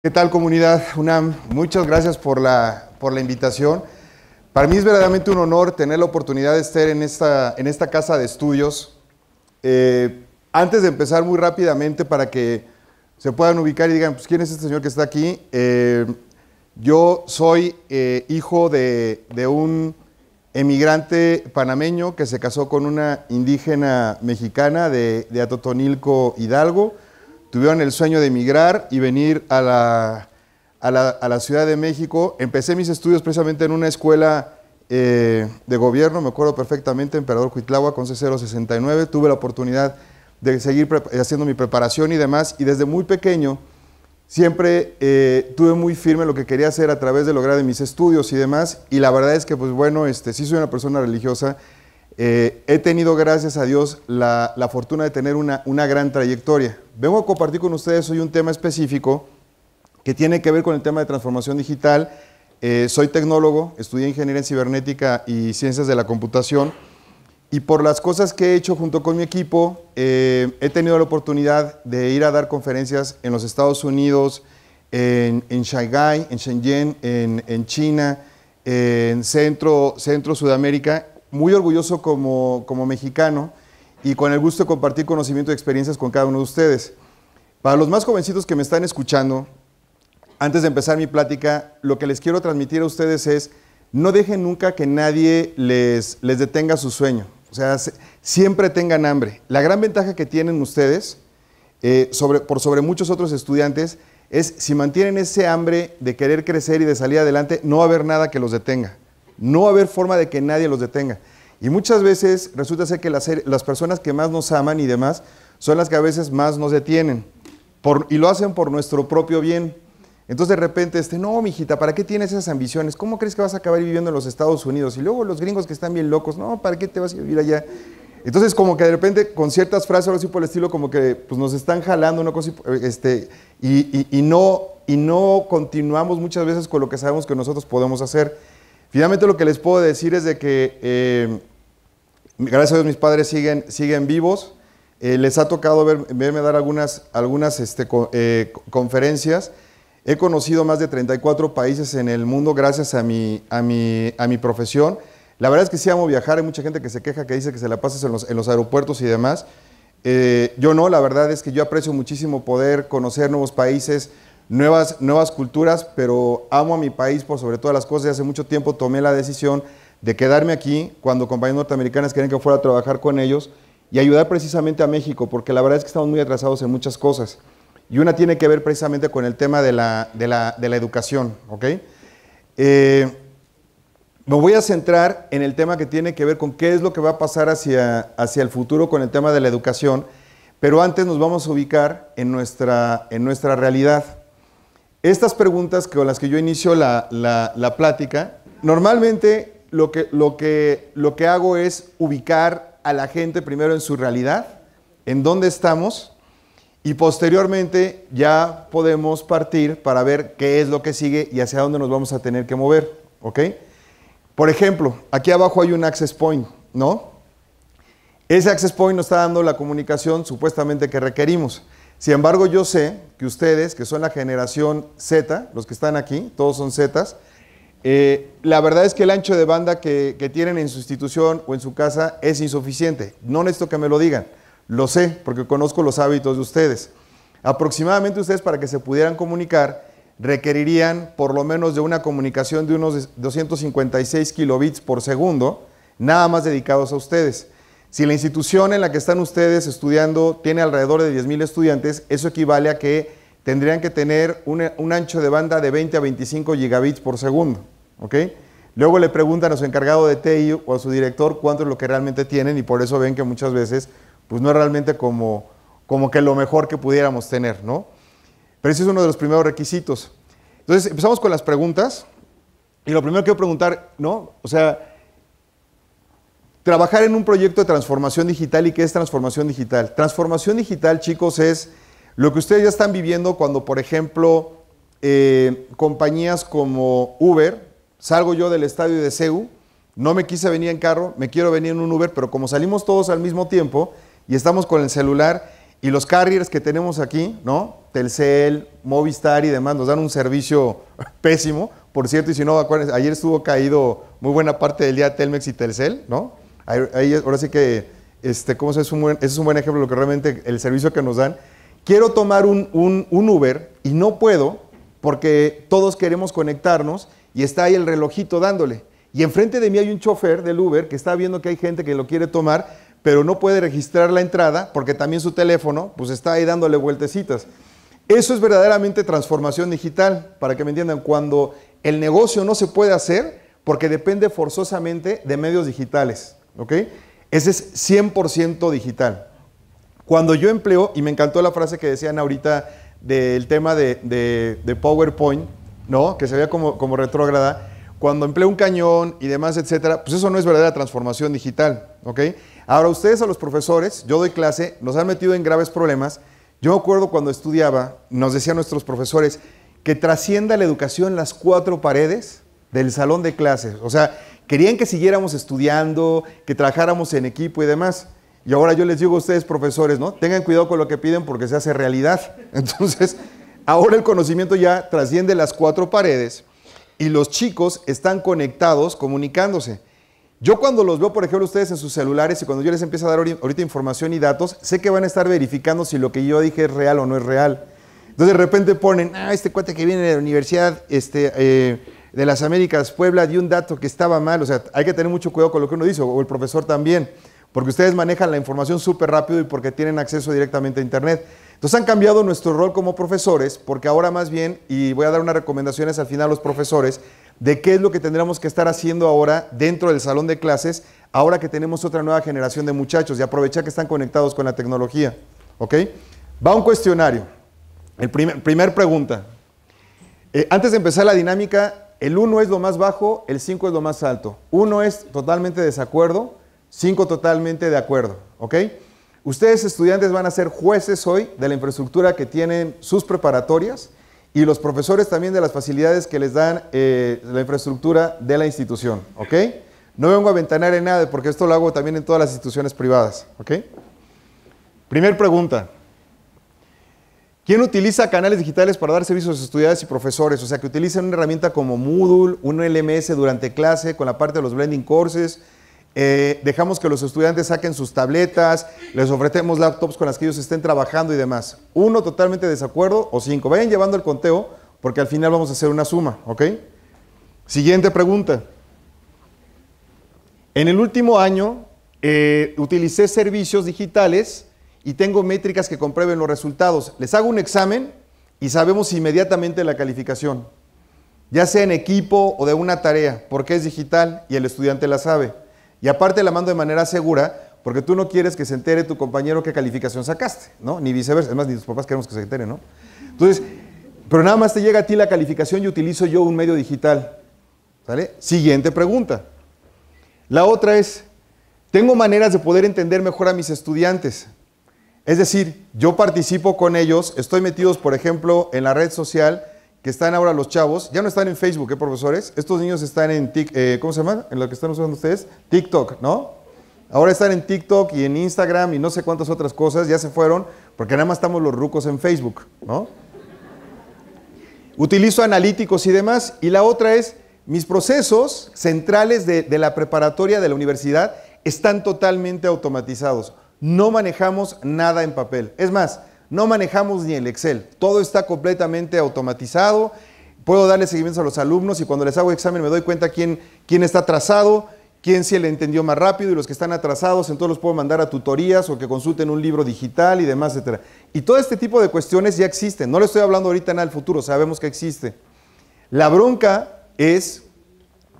¿Qué tal comunidad UNAM? Muchas gracias por la, invitación. Para mí es verdaderamente un honor tener la oportunidad de estar en esta, casa de estudios. Eh, antes de empezar muy rápidamente para que se puedan ubicar y digan, pues, ¿quién es este señor que está aquí? Eh, yo soy eh, hijo de, un emigrante panameño que se casó con una indígena mexicana de Atotonilco, Hidalgo tuvieron el sueño de emigrar y venir a la, a la, Ciudad de México. Empecé mis estudios precisamente en una escuela eh, de gobierno, me acuerdo perfectamente, Emperador cuitlagua con 069 Tuve la oportunidad de seguir haciendo mi preparación y demás, y desde muy pequeño siempre eh, tuve muy firme lo que quería hacer a través de lograr mis estudios y demás, y la verdad es que, pues bueno, este, sí soy una persona religiosa, eh, he tenido, gracias a Dios, la, fortuna de tener una, gran trayectoria. Vengo a compartir con ustedes hoy un tema específico que tiene que ver con el tema de transformación digital. Eh, soy tecnólogo, estudié ingeniería en cibernética y ciencias de la computación. Y por las cosas que he hecho junto con mi equipo, eh, he tenido la oportunidad de ir a dar conferencias en los Estados Unidos, en, en Shanghái, en Shenzhen, en, China, en Centro, Centro Sudamérica muy orgulloso como, mexicano y con el gusto de compartir conocimiento y experiencias con cada uno de ustedes. Para los más jovencitos que me están escuchando, antes de empezar mi plática, lo que les quiero transmitir a ustedes es, no dejen nunca que nadie les, les detenga su sueño. O sea, siempre tengan hambre. La gran ventaja que tienen ustedes, eh, sobre, por sobre muchos otros estudiantes, es si mantienen ese hambre de querer crecer y de salir adelante, no va a haber nada que los detenga. No haber forma de que nadie los detenga. Y muchas veces resulta ser que las, personas que más nos aman y demás son las que a veces más nos detienen. y lo hacen por nuestro propio bien. Entonces de repente, este, no, mijita, ¿para qué tienes esas ambiciones? ¿Cómo crees que vas a acabar viviendo en los Estados Unidos? Y luego los gringos que están bien locos, no, ¿para qué te vas a vivir allá? Entonces como que de repente con ciertas frases, algo así por el estilo, como que pues, nos están jalando una cosa eh, este, y, no, y no continuamos muchas veces con lo que sabemos que nosotros podemos hacer. Finalmente lo que les puedo decir es de que, eh, gracias a Dios, mis padres siguen, siguen vivos. Eh, les ha tocado verme dar algunas, algunas este, eh, conferencias. He conocido más de 34 países en el mundo gracias a mi, a a mi profesión. La verdad es que sí amo viajar. Hay mucha gente que se queja, que dice que se la pasas en los, en los aeropuertos y demás. yo no, la verdad es que yo aprecio muchísimo poder conocer nuevos países, nuevas, culturas, pero amo a mi país por sobre todas las cosas hace mucho tiempo tomé la decisión de quedarme aquí cuando compañeros norteamericanas querían que fuera a trabajar con ellos y ayudar precisamente a México, porque la verdad es que estamos muy atrasados en muchas cosas. Y una tiene que ver precisamente con el tema de la, educación, ¿ok? Eh, me voy a centrar en el tema que tiene que ver con qué es lo que va a pasar hacia, el futuro con el tema de la educación, pero antes nos vamos a ubicar en nuestra, en nuestra realidad estas preguntas con las que yo inicio la, plática, normalmente lo que, hago es ubicar a la gente primero en su realidad, en dónde estamos, y posteriormente ya podemos partir para ver qué es lo que sigue y hacia dónde nos vamos a tener que mover, Por ejemplo, aquí abajo hay un access point, ¿no? Ese access point nos está dando la comunicación supuestamente que requerimos. Sin embargo, yo sé que ustedes, que son la generación Z, los que están aquí, todos son Zetas, eh, la verdad es que el ancho de banda que, que, tienen en su institución o en su casa es insuficiente. No necesito que me lo digan, lo sé, porque conozco los hábitos de ustedes. Aproximadamente ustedes para que se pudieran comunicar requerirían por lo menos de una comunicación de unos 256 kilobits por segundo, nada más dedicados a ustedes. Si la institución en la que están ustedes estudiando tiene alrededor de 10.000 estudiantes, eso equivale a que tendrían que tener un, ancho de banda de 20 a 25 gigabits por segundo. Luego le preguntan a su encargado de TI o a su director cuánto es lo que realmente tienen y por eso ven que muchas veces pues no es realmente como, como que lo mejor que pudiéramos tener. ¿no? Pero ese es uno de los primeros requisitos. Entonces empezamos con las preguntas y lo primero que quiero preguntar, ¿no? O sea, trabajar en un proyecto de transformación digital y qué es transformación digital. Transformación digital, chicos, es lo que ustedes ya están viviendo cuando, por ejemplo, eh, compañías como Uber, salgo yo del estadio de CEU, no me quise venir en carro, me quiero venir en un Uber, pero como salimos todos al mismo tiempo y estamos con el celular y los carriers que tenemos aquí, ¿no? Telcel, Movistar y demás, nos dan un servicio pésimo, por cierto, y si no, ayer estuvo caído muy buena parte del día Telmex y Telcel, ¿no? Ahí, ahora sí que, este, ¿cómo se es un buen, es un buen ejemplo de lo que realmente el servicio que nos dan. Quiero tomar un, un Uber y no puedo porque todos queremos conectarnos y está ahí el relojito dándole. Y enfrente de mí hay un chofer del Uber que está viendo que hay gente que lo quiere tomar, pero no puede registrar la entrada porque también su teléfono pues está ahí dándole vueltecitas. Eso es verdaderamente transformación digital, para que me entiendan, cuando el negocio no se puede hacer porque depende forzosamente de medios digitales. ¿ok? Ese es 100% digital. Cuando yo empleo, y me encantó la frase que decían ahorita del tema de, PowerPoint, ¿no? Que se veía como, como retrógrada. Cuando empleo un cañón y demás, etcétera, pues eso no es verdadera transformación digital, ¿ok? Ahora, ustedes a los profesores, yo doy clase, nos han metido en graves problemas. Yo me acuerdo cuando estudiaba, nos decían nuestros profesores, que trascienda la educación las cuatro paredes del salón de clases. O sea, Querían que siguiéramos estudiando, que trabajáramos en equipo y demás. Y ahora yo les digo a ustedes, profesores, ¿no? Tengan cuidado con lo que piden porque se hace realidad. Entonces, ahora el conocimiento ya trasciende las cuatro paredes y los chicos están conectados, comunicándose. Yo cuando los veo, por ejemplo, ustedes en sus celulares y cuando yo les empiezo a dar ahorita información y datos, sé que van a estar verificando si lo que yo dije es real o no es real. Entonces de repente ponen, ah, este cuate que viene de la universidad, este, eh, de las Américas Puebla dio un dato que estaba mal. O sea, hay que tener mucho cuidado con lo que uno dice, o el profesor también, porque ustedes manejan la información súper rápido y porque tienen acceso directamente a Internet. Entonces han cambiado nuestro rol como profesores, porque ahora más bien, y voy a dar unas recomendaciones al final a los profesores, de qué es lo que tendremos que estar haciendo ahora dentro del salón de clases, ahora que tenemos otra nueva generación de muchachos y aprovechar que están conectados con la tecnología. ¿Ok? Va un cuestionario. El primer, primer pregunta. Eh, antes de empezar la dinámica, el 1 es lo más bajo, el 5 es lo más alto. 1 es totalmente desacuerdo, 5 totalmente de acuerdo. ¿Ok? Ustedes estudiantes van a ser jueces hoy de la infraestructura que tienen sus preparatorias y los profesores también de las facilidades que les dan eh, la infraestructura de la institución. ¿Ok? No vengo a ventanar en nada porque esto lo hago también en todas las instituciones privadas. ¿Ok? Primer pregunta. ¿Quién utiliza canales digitales para dar servicios a sus estudiantes y profesores? O sea, que utilicen una herramienta como Moodle, un LMS durante clase con la parte de los blending courses. Eh, dejamos que los estudiantes saquen sus tabletas, les ofrecemos laptops con las que ellos estén trabajando y demás. Uno totalmente de desacuerdo o cinco. Vayan llevando el conteo porque al final vamos a hacer una suma, ¿ok? Siguiente pregunta. En el último año eh, utilicé servicios digitales y tengo métricas que comprueben los resultados. Les hago un examen y sabemos inmediatamente la calificación, ya sea en equipo o de una tarea, porque es digital y el estudiante la sabe. Y aparte la mando de manera segura, porque tú no quieres que se entere tu compañero qué calificación sacaste, ¿no? Ni viceversa, es más, ni tus papás queremos que se enteren, ¿no? Entonces, pero nada más te llega a ti la calificación y utilizo yo un medio digital. ¿Sale? Siguiente pregunta. La otra es, tengo maneras de poder entender mejor a mis estudiantes. Es decir, yo participo con ellos, estoy metidos, por ejemplo, en la red social que están ahora los chavos, ya no están en Facebook, ¿eh, profesores? Estos niños están en, eh, ¿cómo se llama? En lo que están usando ustedes, TikTok, ¿no? Ahora están en TikTok y en Instagram y no sé cuántas otras cosas, ya se fueron, porque nada más estamos los rucos en Facebook, ¿no? Utilizo analíticos y demás, y la otra es, mis procesos centrales de la preparatoria de la universidad están totalmente automatizados. No manejamos nada en papel. Es más, no manejamos ni el Excel. Todo está completamente automatizado. Puedo darle seguimiento a los alumnos y cuando les hago examen me doy cuenta quién, está atrasado, quién se le entendió más rápido y los que están atrasados, entonces los puedo mandar a tutorías o que consulten un libro digital y demás, etc. Y todo este tipo de cuestiones ya existen. No le estoy hablando ahorita nada al futuro, sabemos que existe. La bronca es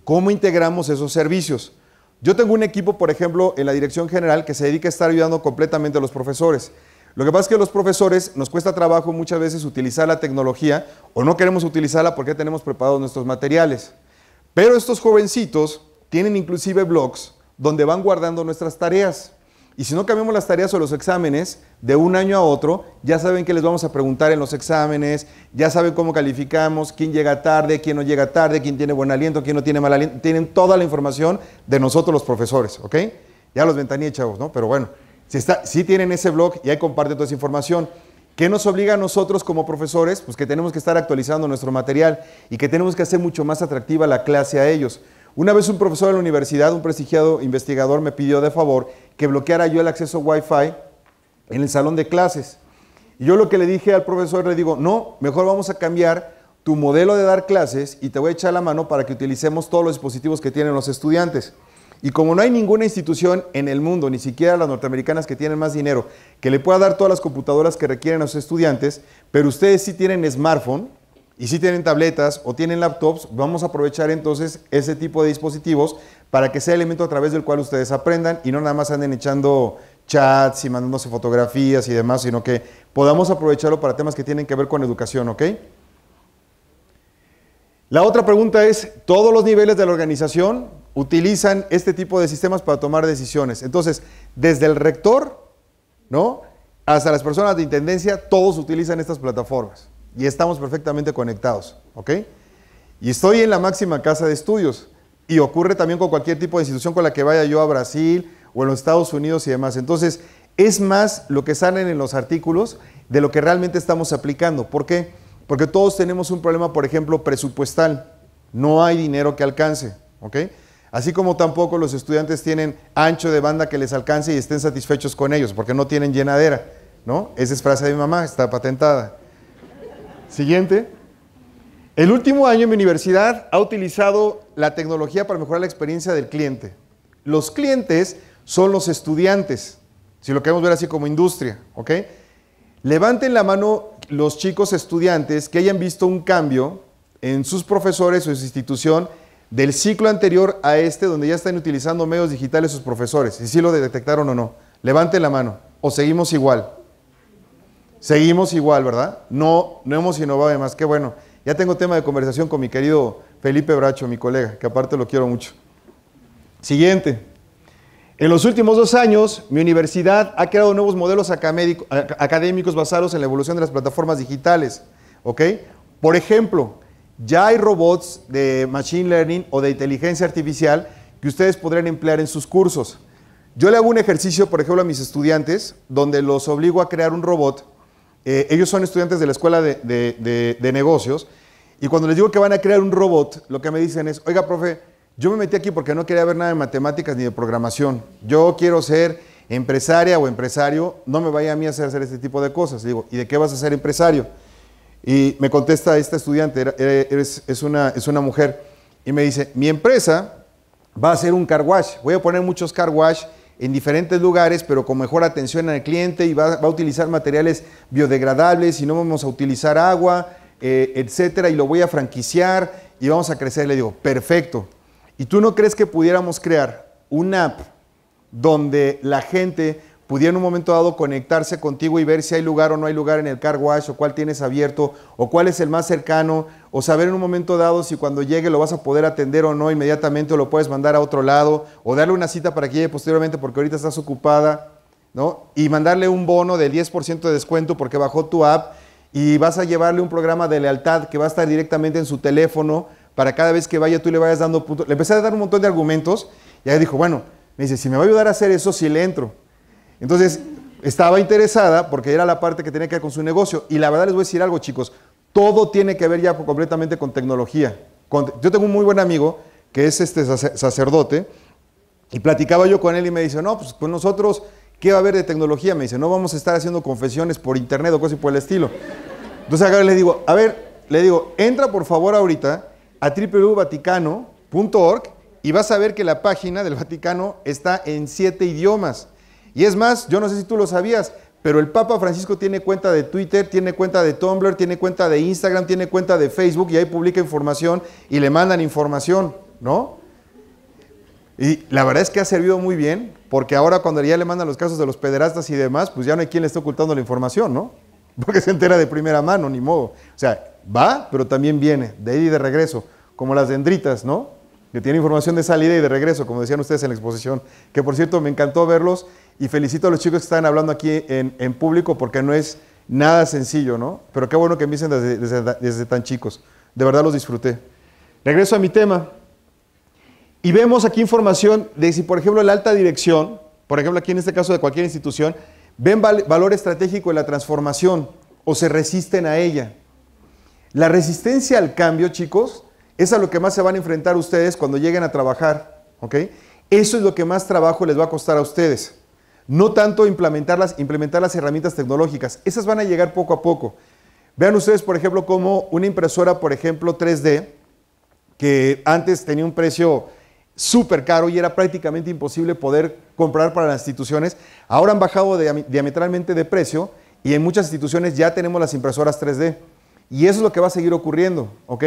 cómo integramos esos servicios. Yo tengo un equipo, por ejemplo, en la dirección general que se dedica a estar ayudando completamente a los profesores. Lo que pasa es que a los profesores nos cuesta trabajo muchas veces utilizar la tecnología o no queremos utilizarla porque tenemos preparados nuestros materiales. Pero estos jovencitos tienen inclusive blogs donde van guardando nuestras tareas. Y si no cambiamos las tareas o los exámenes de un año a otro, ya saben qué les vamos a preguntar en los exámenes, ya saben cómo calificamos, quién llega tarde, quién no llega tarde, quién tiene buen aliento, quién no tiene mal aliento. Tienen toda la información de nosotros los profesores, ¿ok? Ya los ventaníes, chavos, ¿no? Pero bueno, si, si tienen ese blog y ahí comparten toda esa información. ¿Qué nos obliga a nosotros como profesores? Pues que tenemos que estar actualizando nuestro material y que tenemos que hacer mucho más atractiva la clase a ellos. Una vez un profesor de la universidad, un prestigiado investigador, me pidió de favor que bloqueara yo el acceso Wi-Fi en el salón de clases. Y yo lo que le dije al profesor, le digo, no, mejor vamos a cambiar tu modelo de dar clases y te voy a echar la mano para que utilicemos todos los dispositivos que tienen los estudiantes. Y como no hay ninguna institución en el mundo, ni siquiera las norteamericanas que tienen más dinero, que le pueda dar todas las computadoras que requieren a los estudiantes, pero ustedes sí tienen smartphone, y si tienen tabletas o tienen laptops, vamos a aprovechar entonces ese tipo de dispositivos para que sea el elemento a través del cual ustedes aprendan y no nada más anden echando chats y mandándose fotografías y demás, sino que podamos aprovecharlo para temas que tienen que ver con educación, ¿ok? La otra pregunta es, ¿todos los niveles de la organización utilizan este tipo de sistemas para tomar decisiones? Entonces, desde el rector, ¿no? Hasta las personas de intendencia, todos utilizan estas plataformas y estamos perfectamente conectados, ¿ok? Y estoy en la máxima casa de estudios y ocurre también con cualquier tipo de institución con la que vaya yo a Brasil o en los Estados Unidos y demás. Entonces, es más lo que salen en los artículos de lo que realmente estamos aplicando. ¿Por qué? Porque todos tenemos un problema, por ejemplo, presupuestal. No hay dinero que alcance, ¿ok? Así como tampoco los estudiantes tienen ancho de banda que les alcance y estén satisfechos con ellos, porque no tienen llenadera, ¿no? Esa es frase de mi mamá, está patentada. Siguiente. El último año en mi universidad ha utilizado la tecnología para mejorar la experiencia del cliente. Los clientes son los estudiantes, si lo queremos ver así como industria, ¿ok? Levanten la mano los chicos estudiantes que hayan visto un cambio en sus profesores o en su institución del ciclo anterior a este, donde ya están utilizando medios digitales sus profesores, y si lo detectaron o no. Levanten la mano, o seguimos igual. Seguimos igual, ¿verdad? No, no hemos innovado además. Qué bueno. Ya tengo tema de conversación con mi querido Felipe Bracho, mi colega, que aparte lo quiero mucho. Siguiente. En los últimos dos años, mi universidad ha creado nuevos modelos académicos basados en la evolución de las plataformas digitales. ¿Ok? Por ejemplo, ya hay robots de Machine Learning o de inteligencia artificial que ustedes podrían emplear en sus cursos. Yo le hago un ejercicio, por ejemplo, a mis estudiantes, donde los obligo a crear un robot eh, ellos son estudiantes de la escuela de, negocios y cuando les digo que van a crear un robot, lo que me dicen es, oiga, profe, yo me metí aquí porque no quería ver nada de matemáticas ni de programación. Yo quiero ser empresaria o empresario, no me vaya a mí a hacer, hacer este tipo de cosas. digo, ¿y de qué vas a ser empresario? Y me contesta esta estudiante, es, una, es una mujer, y me dice, mi empresa va a ser un car wash, voy a poner muchos car wash en diferentes lugares, pero con mejor atención al cliente y va, a utilizar materiales biodegradables y no vamos a utilizar agua, eh, etcétera, y lo voy a franquiciar y vamos a crecer. Le digo, perfecto. ¿Y tú no crees que pudiéramos crear una app donde la gente pudiera en un momento dado conectarse contigo y ver si hay lugar o no hay lugar en el car wash o cuál tienes abierto o cuál es el más cercano o saber en un momento dado si cuando llegue lo vas a poder atender o no inmediatamente o lo puedes mandar a otro lado o darle una cita para que llegue posteriormente porque ahorita estás ocupada, ¿no? Y mandarle un bono del 10% de descuento porque bajó tu app y vas a llevarle un programa de lealtad que va a estar directamente en su teléfono para cada vez que vaya tú le vayas dando puntos. Le empecé a dar un montón de argumentos y ahí dijo, bueno, me dice, si me va a ayudar a hacer eso, si le entro. Entonces, estaba interesada porque era la parte que tenía que ver con su negocio. Y la verdad les voy a decir algo, chicos, todo tiene que ver ya completamente con tecnología. yo tengo un muy buen amigo que es este sacerdote y platicaba yo con él y me dice, no, pues, pues nosotros, ¿qué va a haber de tecnología? Me dice, no vamos a estar haciendo confesiones por internet o cosas por el estilo. Entonces acá le digo, a ver, le digo, entra por favor ahorita a www.vaticano.org y vas a ver que la página del Vaticano está en siete idiomas. Y es más, yo no sé si tú lo sabías, pero el Papa Francisco tiene cuenta de Twitter, tiene cuenta de Tumblr, tiene cuenta de Instagram, tiene cuenta de Facebook y ahí publica información y le mandan información, ¿no? Y la verdad es que ha servido muy bien, porque ahora cuando ya le mandan los casos de los pederastas y demás, pues ya no hay quien le esté ocultando la información, ¿no? Porque se entera de primera mano, ni modo. O sea, va, pero también viene, de ahí y de regreso, como las dendritas, ¿no? Que tiene información de salida y de regreso, como decían ustedes en la exposición. Que por cierto, me encantó verlos y felicito a los chicos que están hablando aquí en, público porque no es nada sencillo, ¿no? Pero qué bueno que me desde, desde, tan chicos. De verdad los disfruté. Regreso a mi tema. Y vemos aquí información de si, por ejemplo, la alta dirección, por ejemplo, aquí en este caso de cualquier institución, ven valor estratégico en la transformación o se resisten a ella. La resistencia al cambio, chicos, es a lo que más se van a enfrentar ustedes cuando lleguen a trabajar, ¿ok? Eso es lo que más trabajo les va a costar a ustedes. No tanto implementarlas, implementar las herramientas tecnológicas, esas van a llegar poco a poco. Vean ustedes, por ejemplo, como una impresora, por ejemplo, 3D, que antes tenía un precio súper caro y era prácticamente imposible poder comprar para las instituciones, ahora han bajado diametralmente de precio y en muchas instituciones ya tenemos las impresoras 3D. Y eso es lo que va a seguir ocurriendo, ¿ok?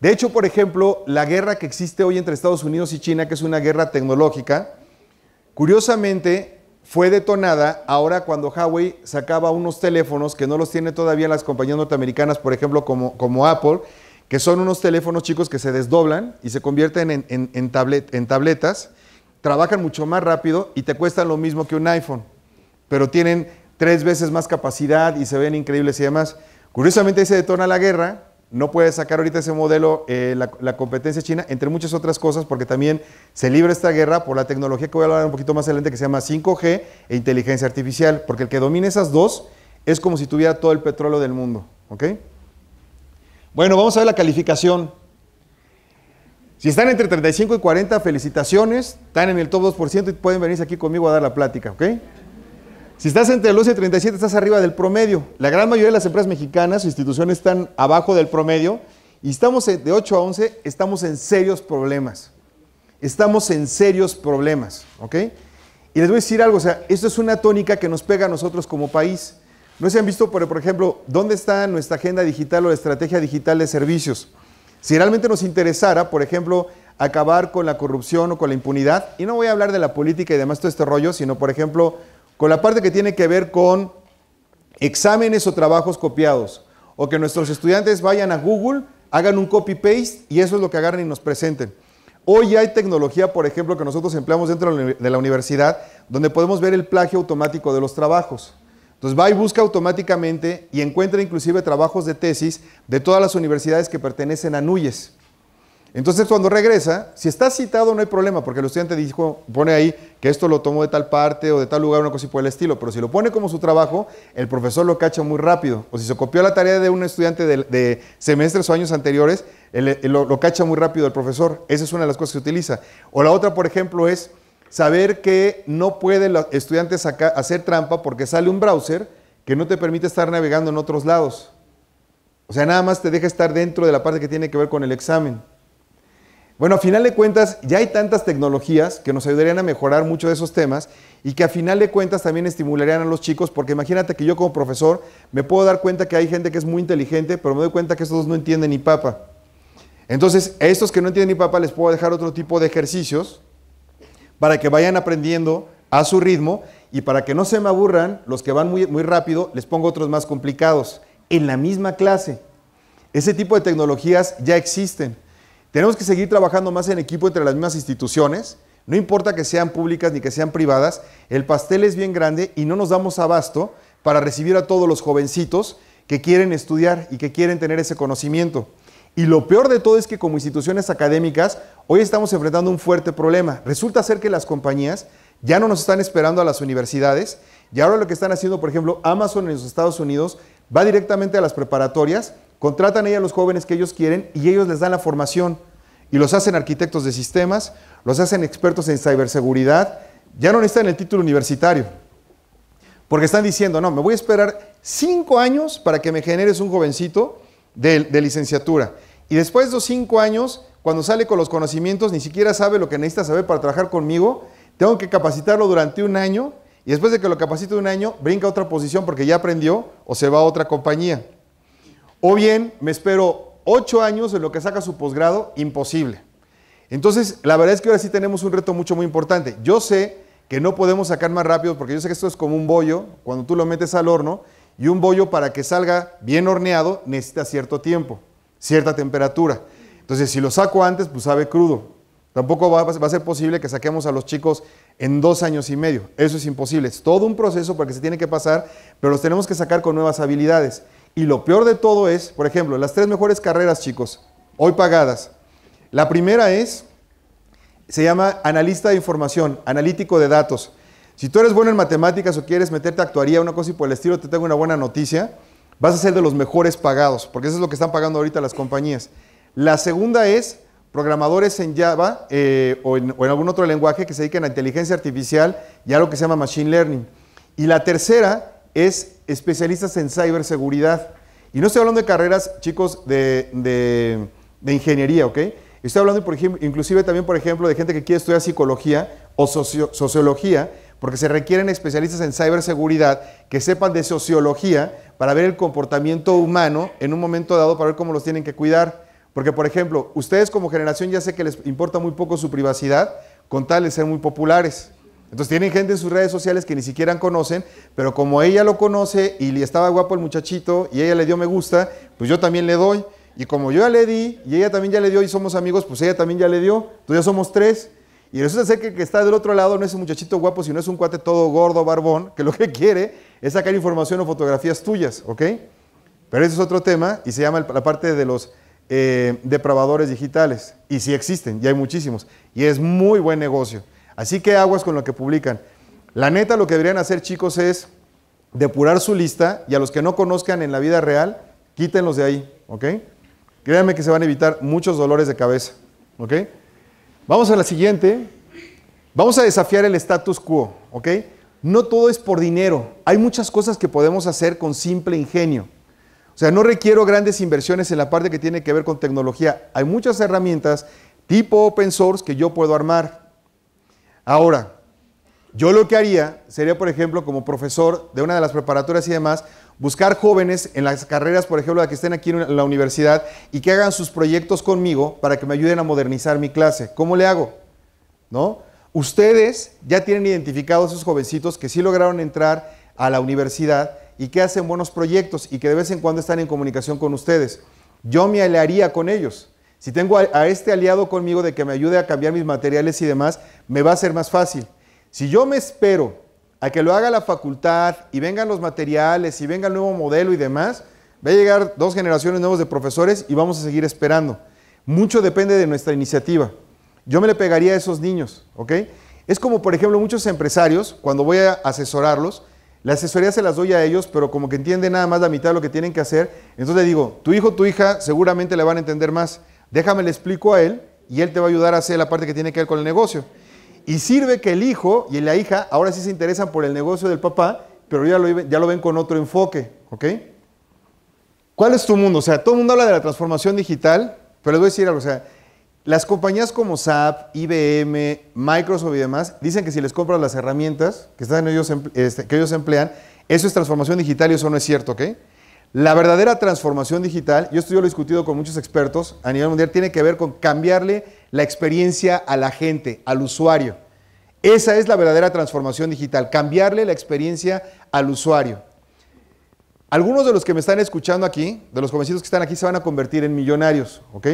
De hecho, por ejemplo, la guerra que existe hoy entre Estados Unidos y China, que es una guerra tecnológica, curiosamente fue detonada ahora cuando Huawei sacaba unos teléfonos que no los tiene todavía las compañías norteamericanas, por ejemplo, como, como Apple, que son unos teléfonos chicos que se desdoblan y se convierten en, tablet, en tabletas, trabajan mucho más rápido y te cuestan lo mismo que un iPhone, pero tienen tres veces más capacidad y se ven increíbles y demás. Curiosamente se detona la guerra no puede sacar ahorita ese modelo eh, la, competencia china, entre muchas otras cosas, porque también se libra esta guerra por la tecnología que voy a hablar un poquito más adelante, que se llama 5G e inteligencia artificial, porque el que domine esas dos es como si tuviera todo el petróleo del mundo. Bueno, vamos a ver la calificación. Si están entre 35 y 40, felicitaciones, están en el top 2% y pueden venirse aquí conmigo a dar la plática, ¿ok? Si estás entre el 11 y 37, estás arriba del promedio. La gran mayoría de las empresas mexicanas sus instituciones están abajo del promedio y estamos de 8 a 11, estamos en serios problemas. Estamos en serios problemas, ¿ok? Y les voy a decir algo, o sea, esto es una tónica que nos pega a nosotros como país. No se han visto, por, por ejemplo, dónde está nuestra agenda digital o la estrategia digital de servicios. Si realmente nos interesara, por ejemplo, acabar con la corrupción o con la impunidad, y no voy a hablar de la política y demás todo este rollo, sino, por ejemplo, con la parte que tiene que ver con exámenes o trabajos copiados, o que nuestros estudiantes vayan a Google, hagan un copy-paste y eso es lo que agarran y nos presenten. Hoy hay tecnología, por ejemplo, que nosotros empleamos dentro de la universidad, donde podemos ver el plagio automático de los trabajos. Entonces va y busca automáticamente y encuentra inclusive trabajos de tesis de todas las universidades que pertenecen a Núñez. Entonces, cuando regresa, si está citado no hay problema, porque el estudiante dijo, pone ahí que esto lo tomó de tal parte o de tal lugar, una cosa y por el estilo, pero si lo pone como su trabajo, el profesor lo cacha muy rápido. O si se copió la tarea de un estudiante de, semestres o años anteriores, eh, lo, cacha muy rápido el profesor. Esa es una de las cosas que se utiliza. O la otra, por ejemplo, es saber que no puede el estudiante hacer trampa porque sale un browser que no te permite estar navegando en otros lados. O sea, nada más te deja estar dentro de la parte que tiene que ver con el examen. Bueno, a final de cuentas, ya hay tantas tecnologías que nos ayudarían a mejorar mucho de esos temas y que a final de cuentas también estimularían a los chicos, porque imagínate que yo como profesor me puedo dar cuenta que hay gente que es muy inteligente, pero me doy cuenta que estos no entienden ni papa. Entonces, a estos que no entienden ni papa les puedo dejar otro tipo de ejercicios para que vayan aprendiendo a su ritmo y para que no se me aburran, los que van muy, muy rápido, les pongo otros más complicados en la misma clase. Ese tipo de tecnologías ya existen. Tenemos que seguir trabajando más en equipo entre las mismas instituciones. No importa que sean públicas ni que sean privadas, el pastel es bien grande y no nos damos abasto para recibir a todos los jovencitos que quieren estudiar y que quieren tener ese conocimiento. Y lo peor de todo es que como instituciones académicas hoy estamos enfrentando un fuerte problema. Resulta ser que las compañías ya no nos están esperando a las universidades y ahora lo que están haciendo, por ejemplo, Amazon en los Estados Unidos va directamente a las preparatorias Contratan ahí a los jóvenes que ellos quieren y ellos les dan la formación y los hacen arquitectos de sistemas, los hacen expertos en ciberseguridad. Ya no necesitan el título universitario, porque están diciendo, no, me voy a esperar cinco años para que me generes un jovencito de, licenciatura. Y después de los cinco años, cuando sale con los conocimientos, ni siquiera sabe lo que necesita saber para trabajar conmigo, tengo que capacitarlo durante un año y después de que lo capacite un año, brinca a otra posición porque ya aprendió o se va a otra compañía. O bien me espero ocho años en lo que saca su posgrado, imposible. Entonces, la verdad es que ahora sí tenemos un reto mucho, muy importante. Yo sé que no podemos sacar más rápido, porque yo sé que esto es como un bollo, cuando tú lo metes al horno, y un bollo para que salga bien horneado necesita cierto tiempo, cierta temperatura. Entonces, si lo saco antes, pues sabe crudo. Tampoco va, va, a ser posible que saquemos a los chicos en dos años y medio. Eso es imposible. Es todo un proceso porque se tiene que pasar, pero los tenemos que sacar con nuevas habilidades. Y lo peor de todo es, por ejemplo, las tres mejores carreras, chicos, hoy pagadas. La primera es, se llama analista de información, analítico de datos. Si tú eres bueno en matemáticas o quieres meterte a actuaría, una cosa y por el estilo, te tengo una buena noticia, vas a ser de los mejores pagados, porque eso es lo que están pagando ahorita las compañías. La segunda es programadores en Java eh, o, en, algún otro lenguaje que se dediquen a inteligencia artificial y a lo que se llama machine learning. Y la tercera es especialistas en ciberseguridad. Y no estoy hablando de carreras, chicos, de, ingeniería, ¿ok? Estoy hablando, por ejemplo, inclusive también, por ejemplo, de gente que quiere estudiar psicología o sociología, porque se requieren especialistas en ciberseguridad que sepan de sociología para ver el comportamiento humano en un momento dado, para ver cómo los tienen que cuidar. Porque, por ejemplo, ustedes como generación ya sé que les importa muy poco su privacidad, con tal de ser muy populares. Entonces tienen gente en sus redes sociales que ni siquiera conocen, pero como ella lo conoce y le estaba guapo el muchachito y ella le dio me gusta, pues yo también le doy. Y como yo ya le di y ella también ya le dio y somos amigos, pues ella también ya le dio. Entonces ya somos tres. Y eso ser que el que está del otro lado no es un muchachito guapo, sino es un cuate todo gordo, barbón, que lo que quiere es sacar información o fotografías tuyas, ¿ok? Pero eso es otro tema y se llama la parte de los eh, depravadores digitales. Y sí existen, y hay muchísimos. Y es muy buen negocio. Así que aguas con lo que publican. La neta lo que deberían hacer chicos es depurar su lista y a los que no conozcan en la vida real, quítenlos de ahí, ¿ok? Créanme que se van a evitar muchos dolores de cabeza, ¿ok? Vamos a la siguiente. Vamos a desafiar el status quo, ¿ok? No todo es por dinero. Hay muchas cosas que podemos hacer con simple ingenio. O sea, no requiero grandes inversiones en la parte que tiene que ver con tecnología. Hay muchas herramientas tipo open source que yo puedo armar. Ahora, yo lo que haría sería, por ejemplo, como profesor de una de las preparatorias y demás, buscar jóvenes en las carreras, por ejemplo, las que estén aquí en la universidad y que hagan sus proyectos conmigo para que me ayuden a modernizar mi clase. ¿Cómo le hago? ¿No? Ustedes ya tienen identificados esos jovencitos que sí lograron entrar a la universidad y que hacen buenos proyectos y que de vez en cuando están en comunicación con ustedes. Yo me alearía con ellos. Si tengo a, este aliado conmigo de que me ayude a cambiar mis materiales y demás, me va a ser más fácil. Si yo me espero a que lo haga la facultad y vengan los materiales y venga el nuevo modelo y demás, va a llegar dos generaciones nuevas de profesores y vamos a seguir esperando. Mucho depende de nuestra iniciativa. Yo me le pegaría a esos niños, ¿ok? Es como, por ejemplo, muchos empresarios, cuando voy a asesorarlos, la asesoría se las doy a ellos, pero como que entienden nada más la mitad de lo que tienen que hacer. Entonces le digo, tu hijo, tu hija, seguramente le van a entender más. Déjame le explico a él y él te va a ayudar a hacer la parte que tiene que ver con el negocio. Y sirve que el hijo y la hija ahora sí se interesan por el negocio del papá, pero ya lo, ya lo ven con otro enfoque, ¿ok? ¿Cuál es tu mundo? O sea, todo el mundo habla de la transformación digital, pero les voy a decir algo, o sea, las compañías como SAP, IBM, Microsoft y demás dicen que si les compras las herramientas que, están ellos, este, que ellos emplean, eso es transformación digital y eso no es cierto, ¿ok? La verdadera transformación digital, y esto yo lo he discutido con muchos expertos a nivel mundial, tiene que ver con cambiarle la experiencia a la gente, al usuario. Esa es la verdadera transformación digital, cambiarle la experiencia al usuario. Algunos de los que me están escuchando aquí, de los jovencitos que están aquí, se van a convertir en millonarios, ¿ok?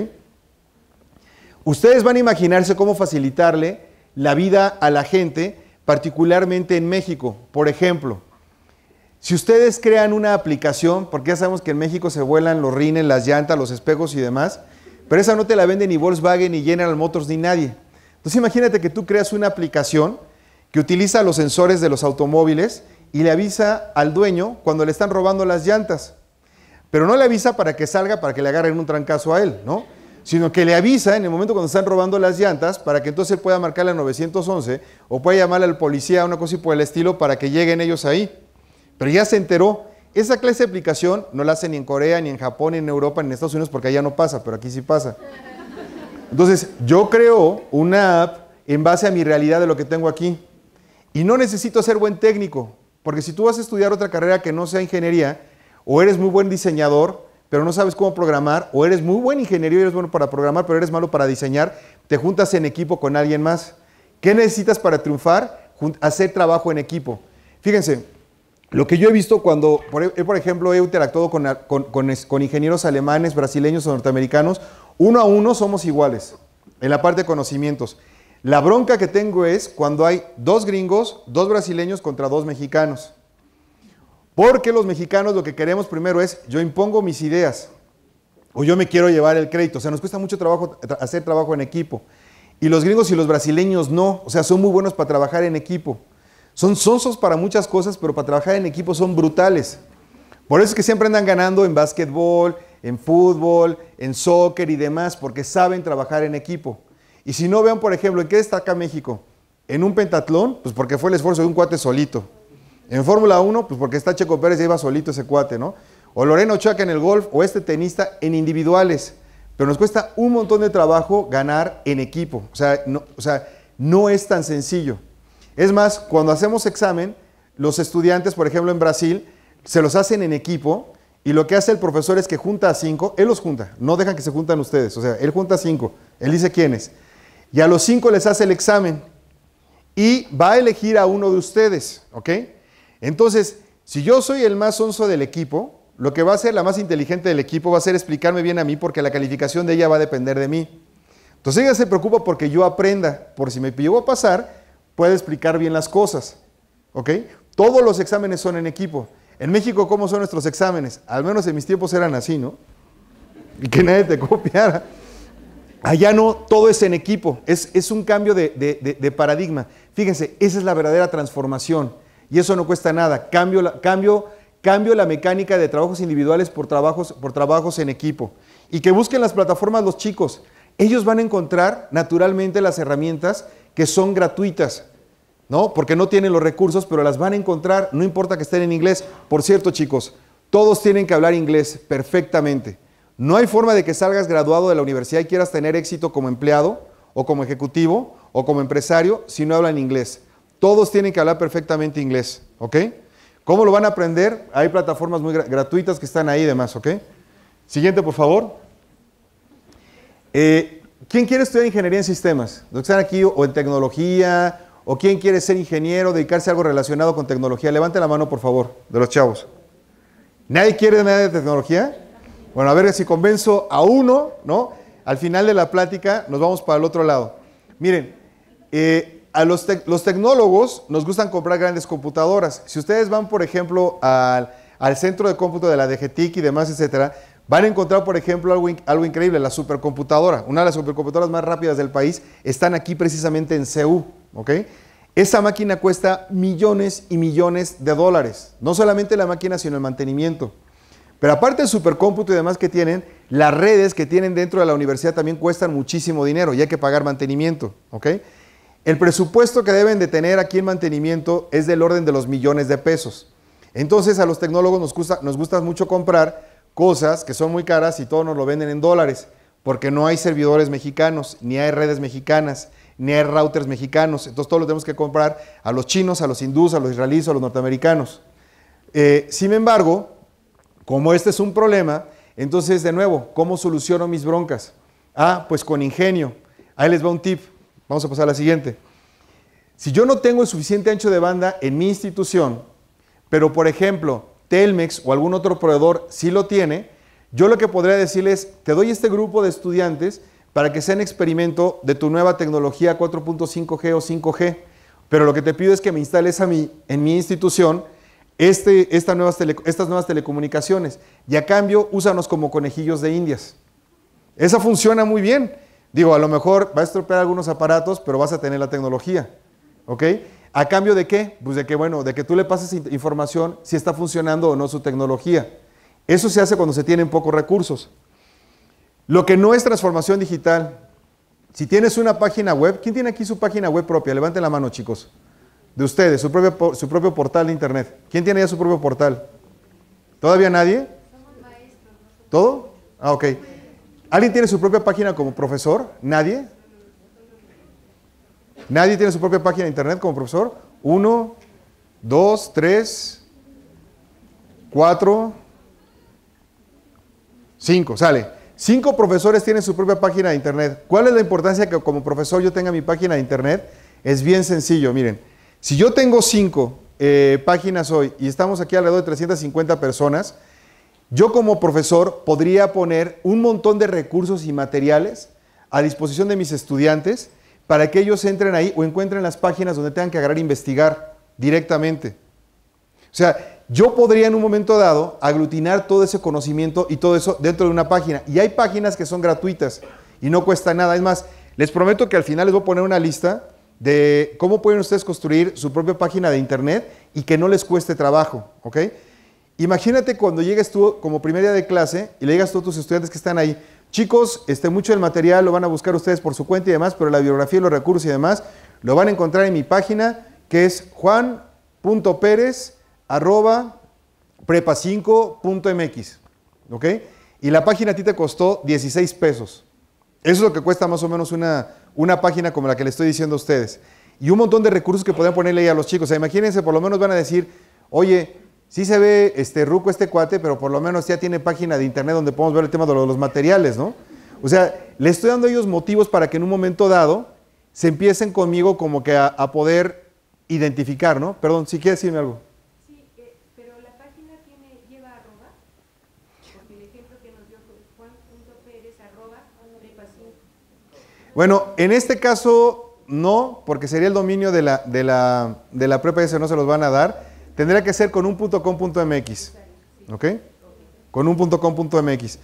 Ustedes van a imaginarse cómo facilitarle la vida a la gente, particularmente en México. Por ejemplo, si ustedes crean una aplicación, porque ya sabemos que en México se vuelan los rines, las llantas, los espejos y demás, pero esa no te la vende ni Volkswagen, ni General Motors, ni nadie. Entonces imagínate que tú creas una aplicación que utiliza los sensores de los automóviles y le avisa al dueño cuando le están robando las llantas. Pero no le avisa para que salga, para que le agarren un trancazo a él, ¿no? Sino que le avisa en el momento cuando están robando las llantas para que entonces pueda marcar la 911 o pueda llamarle al policía, una cosa y por el estilo, para que lleguen ellos ahí. Pero ya se enteró. Esa clase de aplicación no la hacen ni en Corea, ni en Japón, ni en Europa, ni en Estados Unidos, porque allá no pasa, pero aquí sí pasa. Entonces, yo creo una app en base a mi realidad de lo que tengo aquí. Y no necesito ser buen técnico, porque si tú vas a estudiar otra carrera que no sea ingeniería, o eres muy buen diseñador, pero no sabes cómo programar, o eres muy buen ingeniero y eres bueno para programar, pero eres malo para diseñar, te juntas en equipo con alguien más. ¿Qué necesitas para triunfar? Hacer trabajo en equipo. Fíjense, lo que yo he visto cuando, por, e, ejemplo, he interactuado con, ingenieros alemanes, brasileños o norteamericanos, uno a uno somos iguales en la parte de conocimientos. La bronca que tengo es cuando hay dos gringos, dos brasileños contra dos mexicanos. Porque los mexicanos lo que queremos primero es, yo impongo mis ideas o yo me quiero llevar el crédito. O sea, nos cuesta mucho trabajo hacer trabajo en equipo. Y los gringos y los brasileños no. O sea, son muy buenos para trabajar en equipo. Son sonsos para muchas cosas, pero para trabajar en equipo son brutales. Por eso es que siempre andan ganando en básquetbol, en fútbol, en soccer y demás, porque saben trabajar en equipo. Y si no vean, por ejemplo, ¿en qué destaca México? En un pentatlón, pues porque fue el esfuerzo de un cuate solito. En Fórmula 1, pues porque está Checo Pérez y va solito ese cuate, ¿no? O Loreno Ochoa en el golf, o este tenista en individuales. Pero nos cuesta un montón de trabajo ganar en equipo. o sea, no es tan sencillo. Es más, cuando hacemos examen, los estudiantes, por ejemplo, en Brasil, se los hacen en equipo y lo que hace el profesor es que junta a cinco, él los junta, no dejan que se juntan ustedes, o sea, él junta a cinco, él dice quiénes. Y a los cinco les hace el examen y va a elegir a uno de ustedes, ¿ok? Entonces, si yo soy el más onzo del equipo, lo que va a ser la más inteligente del equipo va a ser explicarme bien a mí porque la calificación de ella va a depender de mí. Entonces ella se preocupa porque yo aprenda, por si me llevo a pasar, puede explicar bien las cosas. ¿Ok? Todos los exámenes son en equipo. En México, ¿cómo son nuestros exámenes? Al menos en mis tiempos eran así, ¿no? Y que nadie te copiara. Allá no, todo es en equipo. Es, es un cambio de, paradigma. Fíjense, esa es la verdadera transformación. Y eso no cuesta nada. Cambio la, cambio, cambio la mecánica de trabajos individuales por trabajos, por trabajos en equipo. Y que busquen las plataformas los chicos. Ellos van a encontrar naturalmente las herramientas que son gratuitas, ¿no? Porque no tienen los recursos, pero las van a encontrar, no importa que estén en inglés. Por cierto, chicos, todos tienen que hablar inglés perfectamente. No hay forma de que salgas graduado de la universidad y quieras tener éxito como empleado o como ejecutivo o como empresario si no hablan inglés. Todos tienen que hablar perfectamente inglés, ¿ok? ¿Cómo lo van a aprender? Hay plataformas muy gratuitas que están ahí y demás, ¿ok? Siguiente, por favor. Eh, ¿Quién quiere estudiar ingeniería en sistemas? Los que están aquí o en tecnología, o quién quiere ser ingeniero, dedicarse a algo relacionado con tecnología. Levante la mano, por favor, de los chavos. ¿Nadie quiere nada de tecnología? Bueno, a ver si convenzo a uno, ¿no? Al final de la plática nos vamos para el otro lado. Miren, eh, a los, tecnólogos nos gustan comprar grandes computadoras. Si ustedes van, por ejemplo, al, centro de cómputo de la DGTIC y demás, etcétera, Van a encontrar, por ejemplo, algo, algo increíble, la supercomputadora, una de las supercomputadoras más rápidas del país, están aquí precisamente en CEU, ¿ok? Esa máquina cuesta millones y millones de dólares, no solamente la máquina, sino el mantenimiento. Pero aparte del supercómputo y demás que tienen, las redes que tienen dentro de la universidad también cuestan muchísimo dinero y hay que pagar mantenimiento, El presupuesto que deben de tener aquí en mantenimiento es del orden de los millones de pesos. Entonces a los tecnólogos nos nos gusta mucho comprar cosas que son muy caras y todos nos lo venden en dólares, porque no hay servidores mexicanos, ni hay redes mexicanas, ni hay routers mexicanos. Entonces todos lo tenemos que comprar a los chinos, a los hindús, a los israelíes, a los norteamericanos. Eh, sin embargo, como este es un problema, entonces de nuevo, ¿cómo soluciono mis broncas? Ah, pues con ingenio. Ahí les va un tip. Vamos a pasar a la siguiente. Si yo no tengo el suficiente ancho de banda en mi institución, pero por ejemplo, Telmex o algún otro proveedor sí lo tiene, yo lo que podría decirles, te doy este grupo de estudiantes para que sean experimento de tu nueva tecnología 4.5G o 5G, pero lo que te pido es que me instales a mí, en mi institución, este, nuevas estas nuevas telecomunicaciones y a cambio úsanos como conejillos de indias. Esa funciona muy bien. Digo, a lo mejor va a estropear algunos aparatos, pero vas a tener la tecnología. ¿Ok? ¿A cambio de qué? Pues de que, bueno, de que tú le pases información si está funcionando o no su tecnología. Eso se hace cuando se tienen pocos recursos. Lo que no es transformación digital. Si tienes una página web, ¿quién tiene aquí su página web propia? Levanten la mano, chicos. De ustedes, su propio, su propio portal de internet. ¿Quién tiene ya su propio portal? ¿Todavía nadie? ¿Todo? Ah, ok. ¿Alguien tiene su propia página como profesor? ¿Nadie? ¿Nadie tiene su propia página de internet como profesor? Uno, dos, tres, cuatro, cinco, sale. Cinco profesores tienen su propia página de internet. ¿Cuál es la importancia que como profesor yo tenga mi página de internet? Es bien sencillo, miren. Si yo tengo cinco eh, páginas hoy y estamos aquí alrededor de 350 personas, yo como profesor podría poner un montón de recursos y materiales a disposición de mis estudiantes para que ellos entren ahí o encuentren las páginas donde tengan que agarrar e investigar directamente. O sea, yo podría en un momento dado aglutinar todo ese conocimiento y todo eso dentro de una página. Y hay páginas que son gratuitas y no cuesta nada. Es más, les prometo que al final les voy a poner una lista de cómo pueden ustedes construir su propia página de internet y que no les cueste trabajo, ¿ok? Imagínate cuando llegues tú como primer día de clase y le digas a todos tus estudiantes que están ahí, Chicos, este, mucho del material lo van a buscar ustedes por su cuenta y demás, pero la biografía y los recursos y demás lo van a encontrar en mi página que es juan.perez.prepa5.mx. ¿Ok? Y la página a ti te costó 16 pesos. Eso es lo que cuesta más o menos una, una página como la que le estoy diciendo a ustedes. Y un montón de recursos que pueden ponerle ahí a los chicos. imagínense, por lo menos van a decir, oye, sí se ve este ruco este cuate, pero por lo menos ya tiene página de internet donde podemos ver el tema de los materiales, ¿no? O sea, le estoy dando a ellos motivos para que en un momento dado se empiecen conmigo como que a, poder identificar, ¿no? Perdón, si quieres decirme algo. Sí, eh, pero la página lleva arroba, ejemplo que nos dio Bueno, en este caso no, porque sería el dominio de la, de la, de la prepa y eso no se los van a dar. Tendría que ser con un punto punto MX. ¿Ok? Con un punto MX.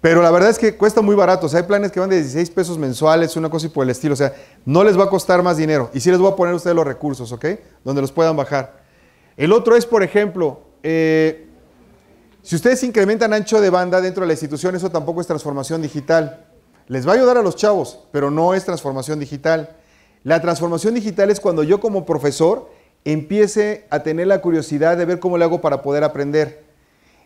Pero la verdad es que cuesta muy barato. O sea, hay planes que van de 16 pesos mensuales, una cosa y por el estilo. O sea, no les va a costar más dinero. Y sí les voy a poner a ustedes los recursos, ¿ok? Donde los puedan bajar. El otro es, por ejemplo, eh, si ustedes incrementan ancho de banda dentro de la institución, eso tampoco es transformación digital. Les va a ayudar a los chavos, pero no es transformación digital. La transformación digital es cuando yo como profesor empiece a tener la curiosidad de ver cómo le hago para poder aprender.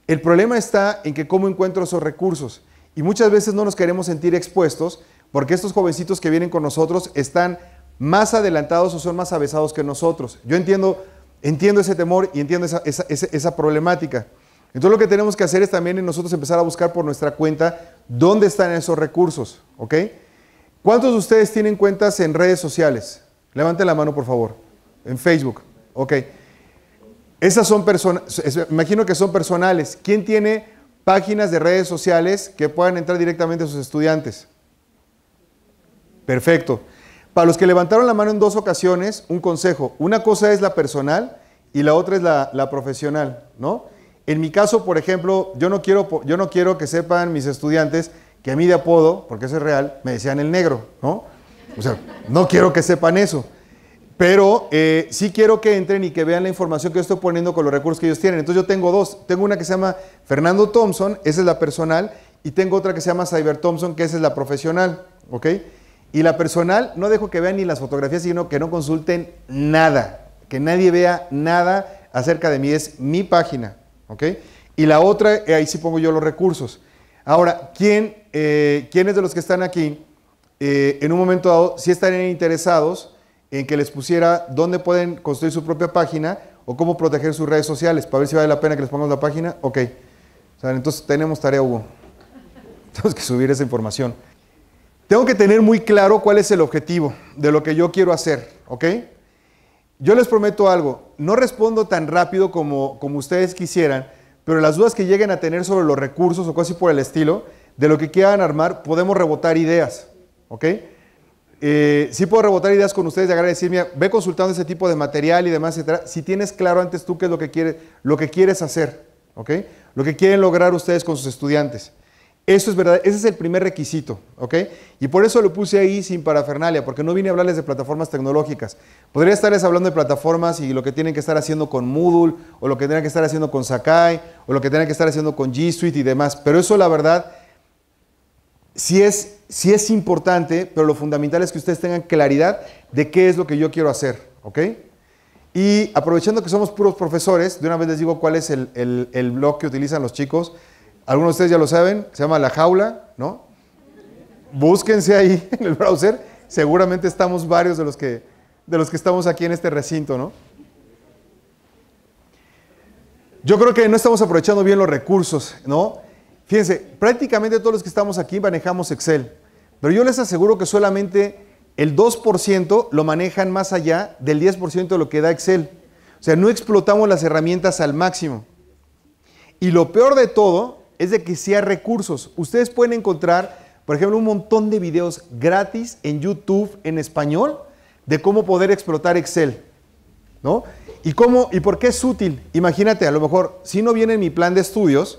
El problema está en que cómo encuentro esos recursos. Y muchas veces no nos queremos sentir expuestos porque estos jovencitos que vienen con nosotros están más adelantados o son más avesados que nosotros. Yo entiendo, entiendo ese temor y entiendo esa, esa, esa, problemática. Entonces lo que tenemos que hacer es también nosotros empezar a buscar por nuestra cuenta dónde están esos recursos. ¿ok? ¿Cuántos de ustedes tienen cuentas en redes sociales? levante la mano, por favor. En Facebook. Ok. Esas son personas, imagino que son personales. ¿Quién tiene páginas de redes sociales que puedan entrar directamente a sus estudiantes? Perfecto. Para los que levantaron la mano en dos ocasiones, un consejo. Una cosa es la personal y la otra es la, profesional, ¿no? En mi caso, por ejemplo, yo no, quiero, yo no quiero que sepan mis estudiantes que a mí de apodo, porque eso es real, me decían el negro, ¿no? O sea, no quiero que sepan eso. Pero eh, sí quiero que entren y que vean la información que yo estoy poniendo con los recursos que ellos tienen. Entonces yo tengo dos. Tengo una que se llama Fernando Thompson, esa es la personal, y tengo otra que se llama Cyber Thompson, que esa es la profesional. ¿Ok? Y la personal, no dejo que vean ni las fotografías, sino que no consulten nada. Que nadie vea nada acerca de mí. Es mi página. ¿Ok? Y la otra, eh, ahí sí pongo yo los recursos. Ahora, ¿quién, eh, ¿quiénes de los que están aquí en un momento dado sí estarían interesados? en que les pusiera dónde pueden construir su propia página o cómo proteger sus redes sociales, para ver si vale la pena que les pongamos la página. Ok. entonces tenemos tarea, Hugo. Tenemos que subir esa información. Tengo que tener muy claro cuál es el objetivo de lo que yo quiero hacer, ¿ok? Yo les prometo algo, no respondo tan rápido como, ustedes quisieran, pero las dudas que lleguen a tener sobre los recursos o casi por el estilo, de lo que quieran armar, podemos rebotar ideas, ¿ok? Eh, si puedo rebotar ideas con ustedes y agradecerme, ve consultando ese tipo de material y demás, Si tienes claro antes tú qué es lo que quieres, lo que quieres hacer, ¿ok? Lo que quieren lograr ustedes con sus estudiantes. Eso es verdad, ese es el primer requisito, ¿ok? Y por eso lo puse ahí sin parafernalia, porque no vine a hablarles de plataformas tecnológicas. Podría estarles hablando de plataformas y lo que tienen que estar haciendo con Moodle, o lo que tienen que estar haciendo con Sakai, o lo que tienen que estar haciendo con G Suite y demás, pero eso la verdad sí es, importante, pero lo fundamental es que ustedes tengan claridad de qué es lo que yo quiero hacer, ¿ok? Y aprovechando que somos puros profesores, de una vez les digo cuál es el, blog que utilizan los chicos. Algunos de ustedes ya lo saben, se llama La Jaula, ¿no? Búsquense ahí en el browser. Seguramente estamos varios de los que, de los que estamos aquí en este recinto, ¿no? Yo creo que no estamos aprovechando bien los recursos, ¿no? Fíjense, prácticamente todos los que estamos aquí manejamos Excel, pero yo les aseguro que solamente el 2% lo manejan más allá del 10% de lo que da Excel. O sea, no explotamos las herramientas al máximo. Y lo peor de todo es de que si hay recursos. Ustedes pueden encontrar, por ejemplo, un montón de videos gratis en YouTube en español de cómo poder explotar Excel. ¿No? ¿Y, cómo, ¿Y por qué es útil? Imagínate, a lo mejor, si no viene mi plan de estudios,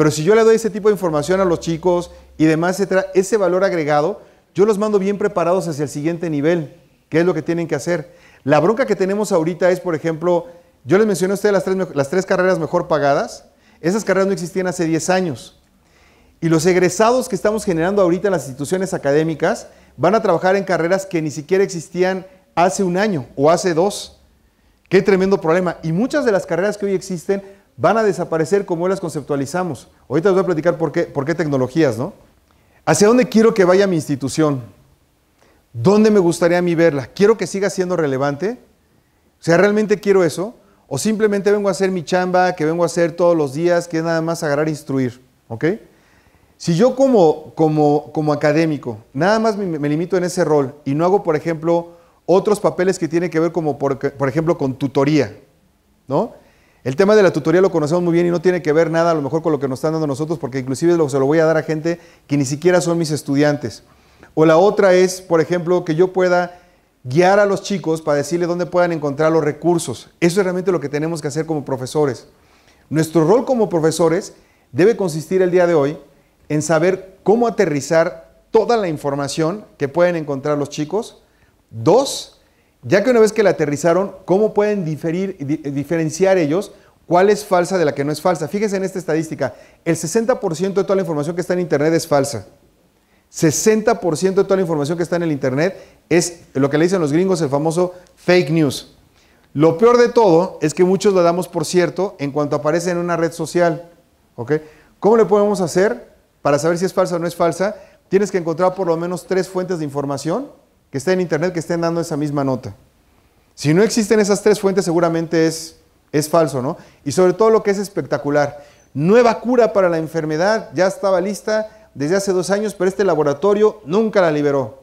pero si yo le doy ese tipo de información a los chicos y demás, etcétera, ese valor agregado, yo los mando bien preparados hacia el siguiente nivel, que es lo que tienen que hacer. La bronca que tenemos ahorita es, por ejemplo, yo les mencioné a ustedes las tres, las tres carreras mejor pagadas. Esas carreras no existían hace 10 años. Y los egresados que estamos generando ahorita en las instituciones académicas van a trabajar en carreras que ni siquiera existían hace un año o hace dos. Qué tremendo problema. Y muchas de las carreras que hoy existen van a desaparecer como las conceptualizamos. Ahorita les voy a platicar por qué, por qué tecnologías, ¿no? ¿Hacia dónde quiero que vaya mi institución? ¿Dónde me gustaría a mí verla? ¿Quiero que siga siendo relevante? O sea, ¿realmente quiero eso? ¿O simplemente vengo a hacer mi chamba, que vengo a hacer todos los días, que es nada más agarrar e instruir? ¿Ok? Si yo como, como, como académico nada más me, limito en ese rol y no hago, por ejemplo, otros papeles que tienen que ver como, por ejemplo, con tutoría, ¿no? El tema de la tutoría lo conocemos muy bien y no tiene que ver nada a lo mejor con lo que nos están dando nosotros, porque inclusive se lo voy a dar a gente que ni siquiera son mis estudiantes. O la otra es, por ejemplo, que yo pueda guiar a los chicos para decirles dónde puedan encontrar los recursos. Eso es realmente lo que tenemos que hacer como profesores. Nuestro rol como profesores debe consistir el día de hoy en saber cómo aterrizar toda la información que pueden encontrar los chicos. Dos, ya que una vez que la aterrizaron, ¿cómo pueden diferir, diferenciar ellos cuál es falsa de la que no es falsa? Fíjense en esta estadística, el 60% de toda la información que está en Internet es falsa. 60% de toda la información que está en el Internet es lo que le dicen los gringos el famoso fake news. Lo peor de todo es que muchos lo damos por cierto en cuanto aparece en una red social. ¿Cómo le podemos hacer para saber si es falsa o no es falsa? Tienes que encontrar por lo menos tres fuentes de información que está en internet que estén dando esa misma nota. Si no existen esas tres fuentes, seguramente es, es falso, ¿no? Y sobre todo lo que es espectacular, nueva cura para la enfermedad, ya estaba lista desde hace dos años, pero este laboratorio nunca la liberó.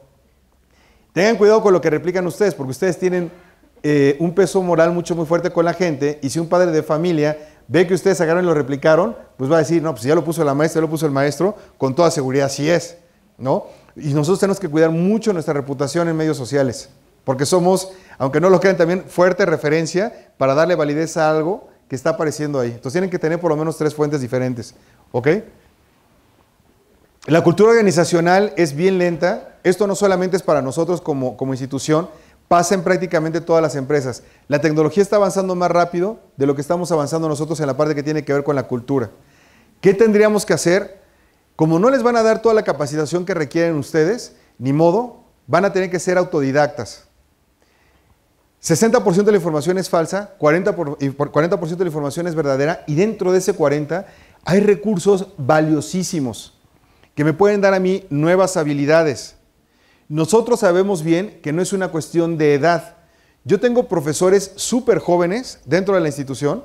Tengan cuidado con lo que replican ustedes, porque ustedes tienen eh, un peso moral mucho muy fuerte con la gente, y si un padre de familia ve que ustedes sacaron y lo replicaron, pues va a decir, no, pues ya lo puso la maestra, ya lo puso el maestro, con toda seguridad así es. Y nosotros tenemos que cuidar mucho nuestra reputación en medios sociales, porque somos, aunque no lo crean también, fuerte referencia para darle validez a algo que está apareciendo ahí. Entonces tienen que tener por lo menos tres fuentes diferentes, La cultura organizacional es bien lenta. Esto no solamente es para nosotros como, como institución, pasa en prácticamente todas las empresas. La tecnología está avanzando más rápido de lo que estamos avanzando nosotros en la parte que tiene que ver con la cultura. ¿Qué tendríamos que hacer? Como no les van a dar toda la capacitación que requieren ustedes, ni modo, van a tener que ser autodidactas. 60% de la información es falsa, 40%, por, 40 de la información es verdadera y dentro de ese 40% hay recursos valiosísimos que me pueden dar a mí nuevas habilidades. Nosotros sabemos bien que no es una cuestión de edad. Yo tengo profesores súper jóvenes dentro de la institución,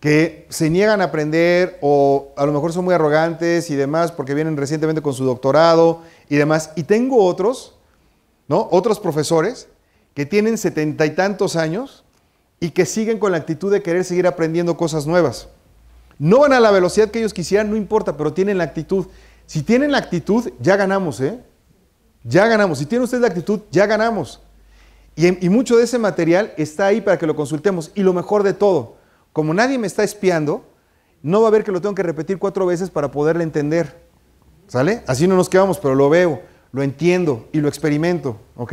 que se niegan a aprender o a lo mejor son muy arrogantes y demás porque vienen recientemente con su doctorado y demás. Y tengo otros, ¿no? Otros profesores que tienen setenta y tantos años y que siguen con la actitud de querer seguir aprendiendo cosas nuevas. No van a la velocidad que ellos quisieran, no importa, pero tienen la actitud. Si tienen la actitud, ya ganamos, ¿eh? Ya ganamos. Si tiene usted la actitud, ya ganamos. Y, y mucho de ese material está ahí para que lo consultemos. Y lo mejor de todo, como nadie me está espiando, no va a haber que lo tengo que repetir cuatro veces para poderle entender. ¿Sale? Así no nos quedamos, pero lo veo, lo entiendo y lo experimento. ¿Ok?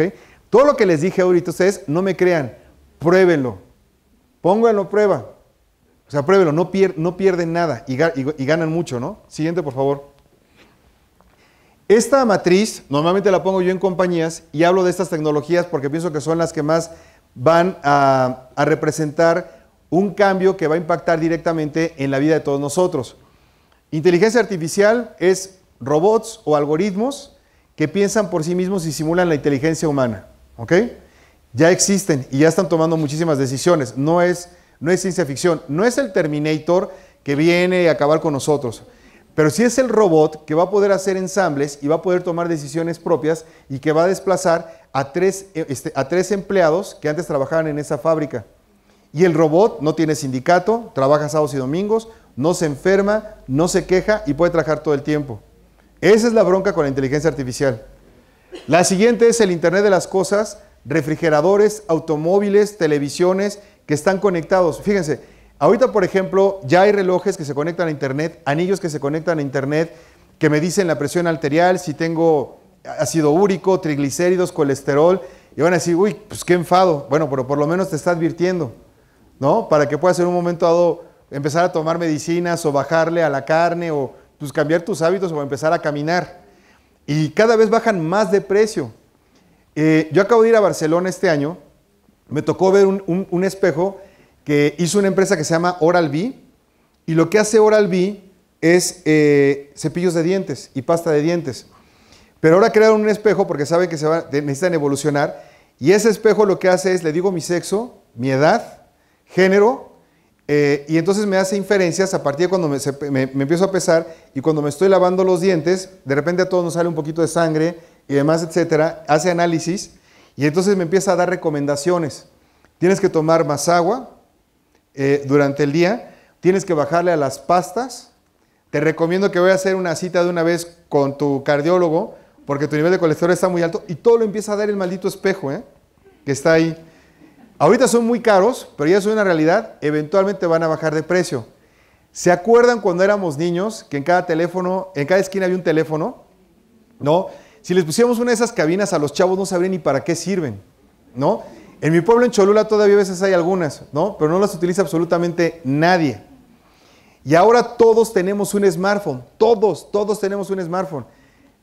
Todo lo que les dije ahorita ustedes no me crean, pruébenlo. Pónganlo prueba. O sea, pruébenlo, no, pierden nada y, ganan mucho, ¿no? Siguiente, por favor. Esta matriz normalmente la pongo yo en compañías y hablo de estas tecnologías porque pienso que son las que más van a representar un cambio que va a impactar directamente en la vida de todos nosotros. Inteligencia artificial es robots o algoritmos que piensan por sí mismos y simulan la inteligencia humana. ¿Ok? Ya existen y ya están tomando muchísimas decisiones. No es, no es ciencia ficción. No es el Terminator que viene a acabar con nosotros. Pero sí es el robot que va a poder hacer ensambles y va a poder tomar decisiones propias y que va a desplazar a este, a tres empleados que antes trabajaban en esa fábrica. Y el robot no tiene sindicato, trabaja sábados y domingos, no se enferma, no se queja y puede trabajar todo el tiempo. Esa es la bronca con la inteligencia artificial. La siguiente es el Internet de las Cosas, refrigeradores, automóviles, televisiones que están conectados. Fíjense, ahorita por ejemplo ya hay relojes que se conectan a Internet, anillos que se conectan a Internet, que me dicen la presión arterial, si tengo ácido úrico, triglicéridos, colesterol, y van a decir, uy, pues qué enfado. Bueno, pero por lo menos te está advirtiendo. Para que puedas en un momento dado empezar a tomar medicinas o bajarle a la carne o pues, cambiar tus hábitos o empezar a caminar. Y cada vez bajan más de precio. Eh, yo acabo de ir a Barcelona este año, me tocó ver un, espejo que hizo una empresa que se llama Oral B, y lo que hace Oral B es eh, cepillos de dientes y pasta de dientes. Pero ahora crearon un espejo porque saben que se necesitan evolucionar, y ese espejo lo que hace es, le digo mi sexo, mi edad, género, eh, y entonces me hace inferencias a partir de cuando me, empiezo a pesar y cuando me estoy lavando los dientes, de repente a todos nos sale un poquito de sangre y demás, etcétera, hace análisis y entonces me empieza a dar recomendaciones. Tienes que tomar más agua eh, durante el día, tienes que bajarle a las pastas, te recomiendo que voy a hacer una cita de una vez con tu cardiólogo porque tu nivel de colesterol está muy alto y todo lo empieza a dar el maldito espejo ¿eh? que está ahí. Ahorita son muy caros, pero ya es una realidad, eventualmente van a bajar de precio. ¿Se acuerdan cuando éramos niños que en cada teléfono, en cada esquina había un teléfono? ¿No? Si les pusiéramos una de esas cabinas a los chavos no sabrían ni para qué sirven, ¿no? En mi pueblo, en Cholula, todavía a veces hay algunas, ¿no? Pero no las utiliza absolutamente nadie. Y ahora todos tenemos un smartphone, todos, todos tenemos un smartphone.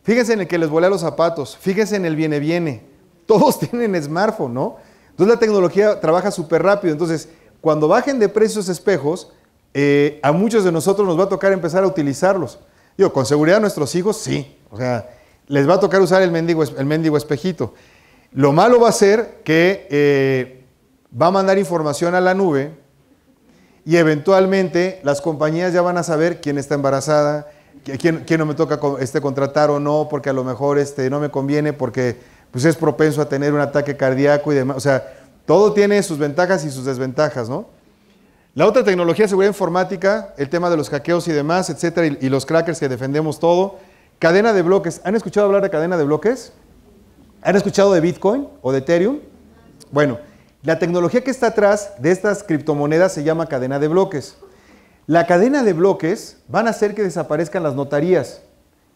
Fíjense en el que les volea los zapatos, fíjense en el viene-viene, todos tienen smartphone, ¿no? Entonces la tecnología trabaja súper rápido. Entonces, cuando bajen de precios espejos, eh, a muchos de nosotros nos va a tocar empezar a utilizarlos. Yo, con seguridad a nuestros hijos, sí. O sea, les va a tocar usar el mendigo, el mendigo espejito. Lo malo va a ser que eh, va a mandar información a la nube y eventualmente las compañías ya van a saber quién está embarazada, quién, quién no me toca este, contratar o no, porque a lo mejor este, no me conviene, porque pues es propenso a tener un ataque cardíaco y demás. O sea, todo tiene sus ventajas y sus desventajas, ¿no? La otra tecnología, seguridad informática, el tema de los hackeos y demás, etcétera, y, y los crackers que defendemos todo. Cadena de bloques. ¿Han escuchado hablar de cadena de bloques? ¿Han escuchado de Bitcoin o de Ethereum? Bueno, la tecnología que está atrás de estas criptomonedas se llama cadena de bloques. La cadena de bloques van a hacer que desaparezcan las notarías.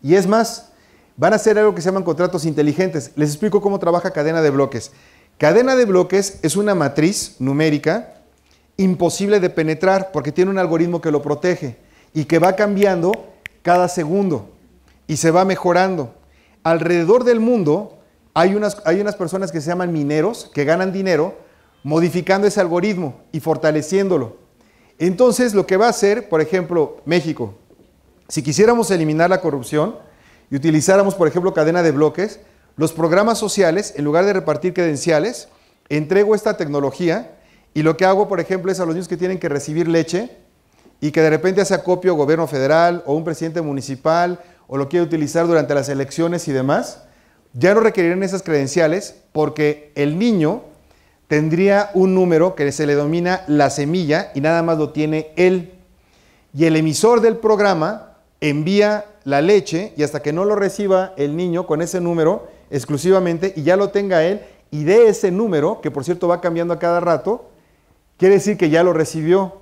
Y es más, van a hacer algo que se llaman contratos inteligentes. Les explico cómo trabaja cadena de bloques. Cadena de bloques es una matriz numérica imposible de penetrar porque tiene un algoritmo que lo protege y que va cambiando cada segundo y se va mejorando. Alrededor del mundo hay unas, hay unas personas que se llaman mineros que ganan dinero modificando ese algoritmo y fortaleciéndolo. Entonces lo que va a hacer, por ejemplo, México, si quisiéramos eliminar la corrupción, y utilizáramos, por ejemplo, cadena de bloques, los programas sociales, en lugar de repartir credenciales, entrego esta tecnología y lo que hago, por ejemplo, es a los niños que tienen que recibir leche y que de repente se acopio gobierno federal o un presidente municipal o lo quiere utilizar durante las elecciones y demás, ya no requerirán esas credenciales porque el niño tendría un número que se le domina la semilla y nada más lo tiene él. Y el emisor del programa envía la leche y hasta que no lo reciba el niño con ese número exclusivamente y ya lo tenga él y de ese número, que por cierto va cambiando a cada rato, quiere decir que ya lo recibió.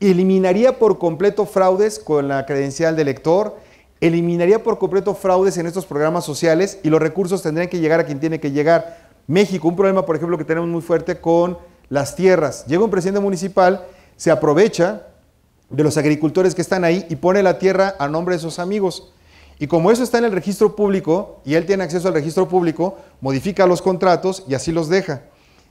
Eliminaría por completo fraudes con la credencial del lector, eliminaría por completo fraudes en estos programas sociales y los recursos tendrían que llegar a quien tiene que llegar. México, un problema por ejemplo que tenemos muy fuerte con las tierras. Llega un presidente municipal, se aprovecha de los agricultores que están ahí y pone la tierra a nombre de sus amigos. Y como eso está en el registro público y él tiene acceso al registro público, modifica los contratos y así los deja.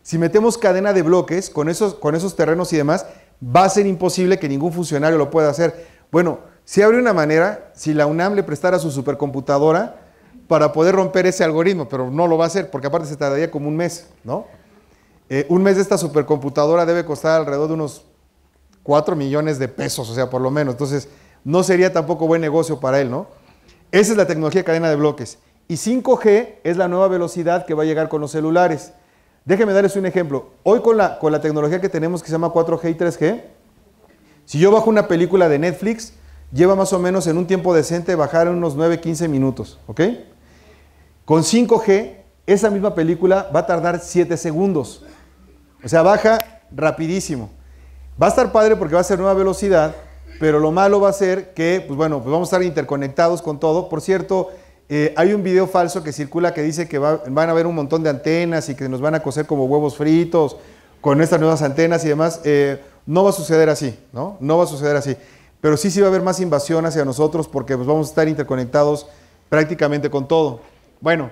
Si metemos cadena de bloques con esos, con esos terrenos y demás, va a ser imposible que ningún funcionario lo pueda hacer. Bueno, si abre una manera, si la UNAM le prestara su supercomputadora para poder romper ese algoritmo, pero no lo va a hacer porque aparte se tardaría como un mes, ¿no? Eh, un mes de esta supercomputadora debe costar alrededor de unos 4 millones de pesos, o sea, por lo menos. Entonces, no sería tampoco buen negocio para él, ¿no? Esa es la tecnología cadena de bloques. Y 5G es la nueva velocidad que va a llegar con los celulares. Déjenme darles un ejemplo. Hoy con la, con la tecnología que tenemos que se llama 4G y 3G, si yo bajo una película de Netflix, lleva más o menos en un tiempo decente bajar unos 9-15 minutos, ¿ok? Con 5G, esa misma película va a tardar 7 segundos. O sea, baja rapidísimo. Va a estar padre porque va a ser nueva velocidad, pero lo malo va a ser que, pues bueno, pues vamos a estar interconectados con todo. Por cierto, eh, hay un video falso que circula que dice que van a haber un montón de antenas y que nos van a coser como huevos fritos con estas nuevas antenas y demás. Eh, no va a suceder así, ¿no? No va a suceder así. Pero sí, sí va a haber más invasión hacia nosotros porque pues, vamos a estar interconectados prácticamente con todo. Bueno,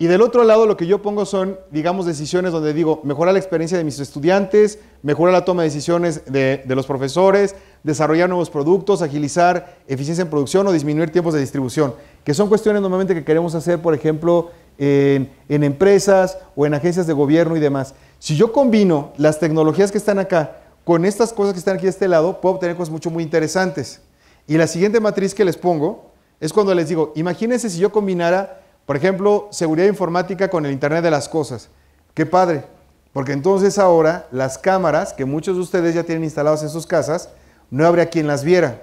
y del otro lado lo que yo pongo son, digamos, decisiones donde digo, mejorar la experiencia de mis estudiantes, mejorar la toma de decisiones de, los profesores, desarrollar nuevos productos, agilizar eficiencia en producción o disminuir tiempos de distribución, que son cuestiones normalmente que queremos hacer, por ejemplo, en, empresas o en agencias de gobierno y demás. Si yo combino las tecnologías que están acá con estas cosas que están aquí de este lado, puedo obtener cosas mucho muy interesantes. Y la siguiente matriz que les pongo es cuando les digo, imagínense si yo combinara por ejemplo, seguridad informática con el Internet de las Cosas. Qué padre, porque entonces ahora las cámaras que muchos de ustedes ya tienen instaladas en sus casas, no habría quien las viera.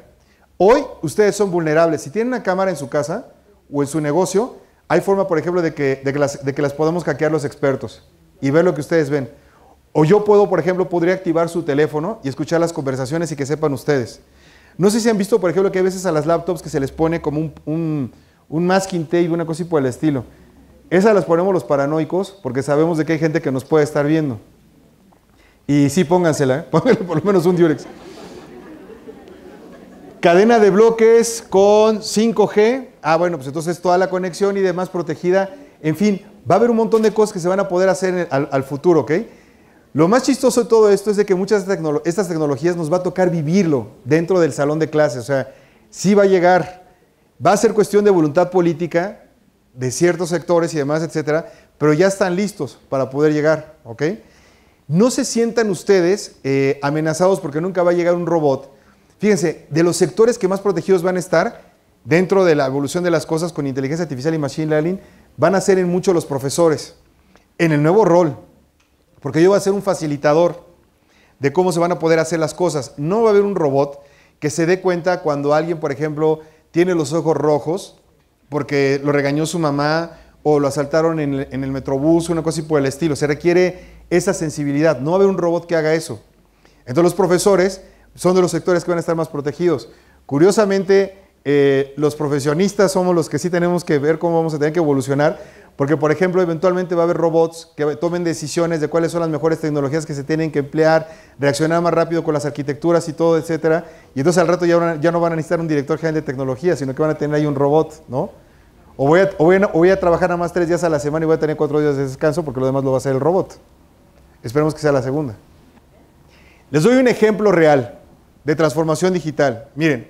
Hoy ustedes son vulnerables. Si tienen una cámara en su casa o en su negocio, hay forma, por ejemplo, de que, de que, las, podamos hackear los expertos y ver lo que ustedes ven. O yo puedo, por ejemplo, podría activar su teléfono y escuchar las conversaciones y que sepan ustedes. No sé si han visto, por ejemplo, que hay veces a las laptops que se les pone como un un masking una cosa y por el estilo. Esas las ponemos los paranoicos porque sabemos de que hay gente que nos puede estar viendo. Y sí, póngansela, ¿eh? por lo menos un diurex. Cadena de bloques con 5G. Ah, bueno, pues entonces toda la conexión y demás protegida. En fin, va a haber un montón de cosas que se van a poder hacer al, futuro, ¿ok? Lo más chistoso de todo esto es de que muchas de estas tecnologías nos va a tocar vivirlo dentro del salón de clases. O sea, sí va a llegar Va a ser cuestión de voluntad política de ciertos sectores y demás, etcétera, pero ya están listos para poder llegar, ¿ok? No se sientan ustedes eh, amenazados porque nunca va a llegar un robot. Fíjense, de los sectores que más protegidos van a estar dentro de la evolución de las cosas con inteligencia artificial y machine learning, van a ser en mucho los profesores, en el nuevo rol, porque yo va a ser un facilitador de cómo se van a poder hacer las cosas. No va a haber un robot que se dé cuenta cuando alguien, por ejemplo, tiene los ojos rojos porque lo regañó su mamá o lo asaltaron en el, metrobús, una cosa así por el estilo. Se requiere esa sensibilidad. No va a haber un robot que haga eso. Entonces los profesores son de los sectores que van a estar más protegidos. Curiosamente, eh, los profesionistas somos los que sí tenemos que ver cómo vamos a tener que evolucionar, porque, por ejemplo, eventualmente va a haber robots que tomen decisiones de cuáles son las mejores tecnologías que se tienen que emplear, reaccionar más rápido con las arquitecturas y todo, etcétera. Y entonces al rato ya, no van a necesitar un director general de tecnología, sino que van a tener ahí un robot, ¿no? O voy, a, a, trabajar nada más tres días a la semana y voy a tener cuatro días de descanso porque lo demás lo va a hacer el robot. Esperemos que sea la segunda. Les doy un ejemplo real de transformación digital. Miren,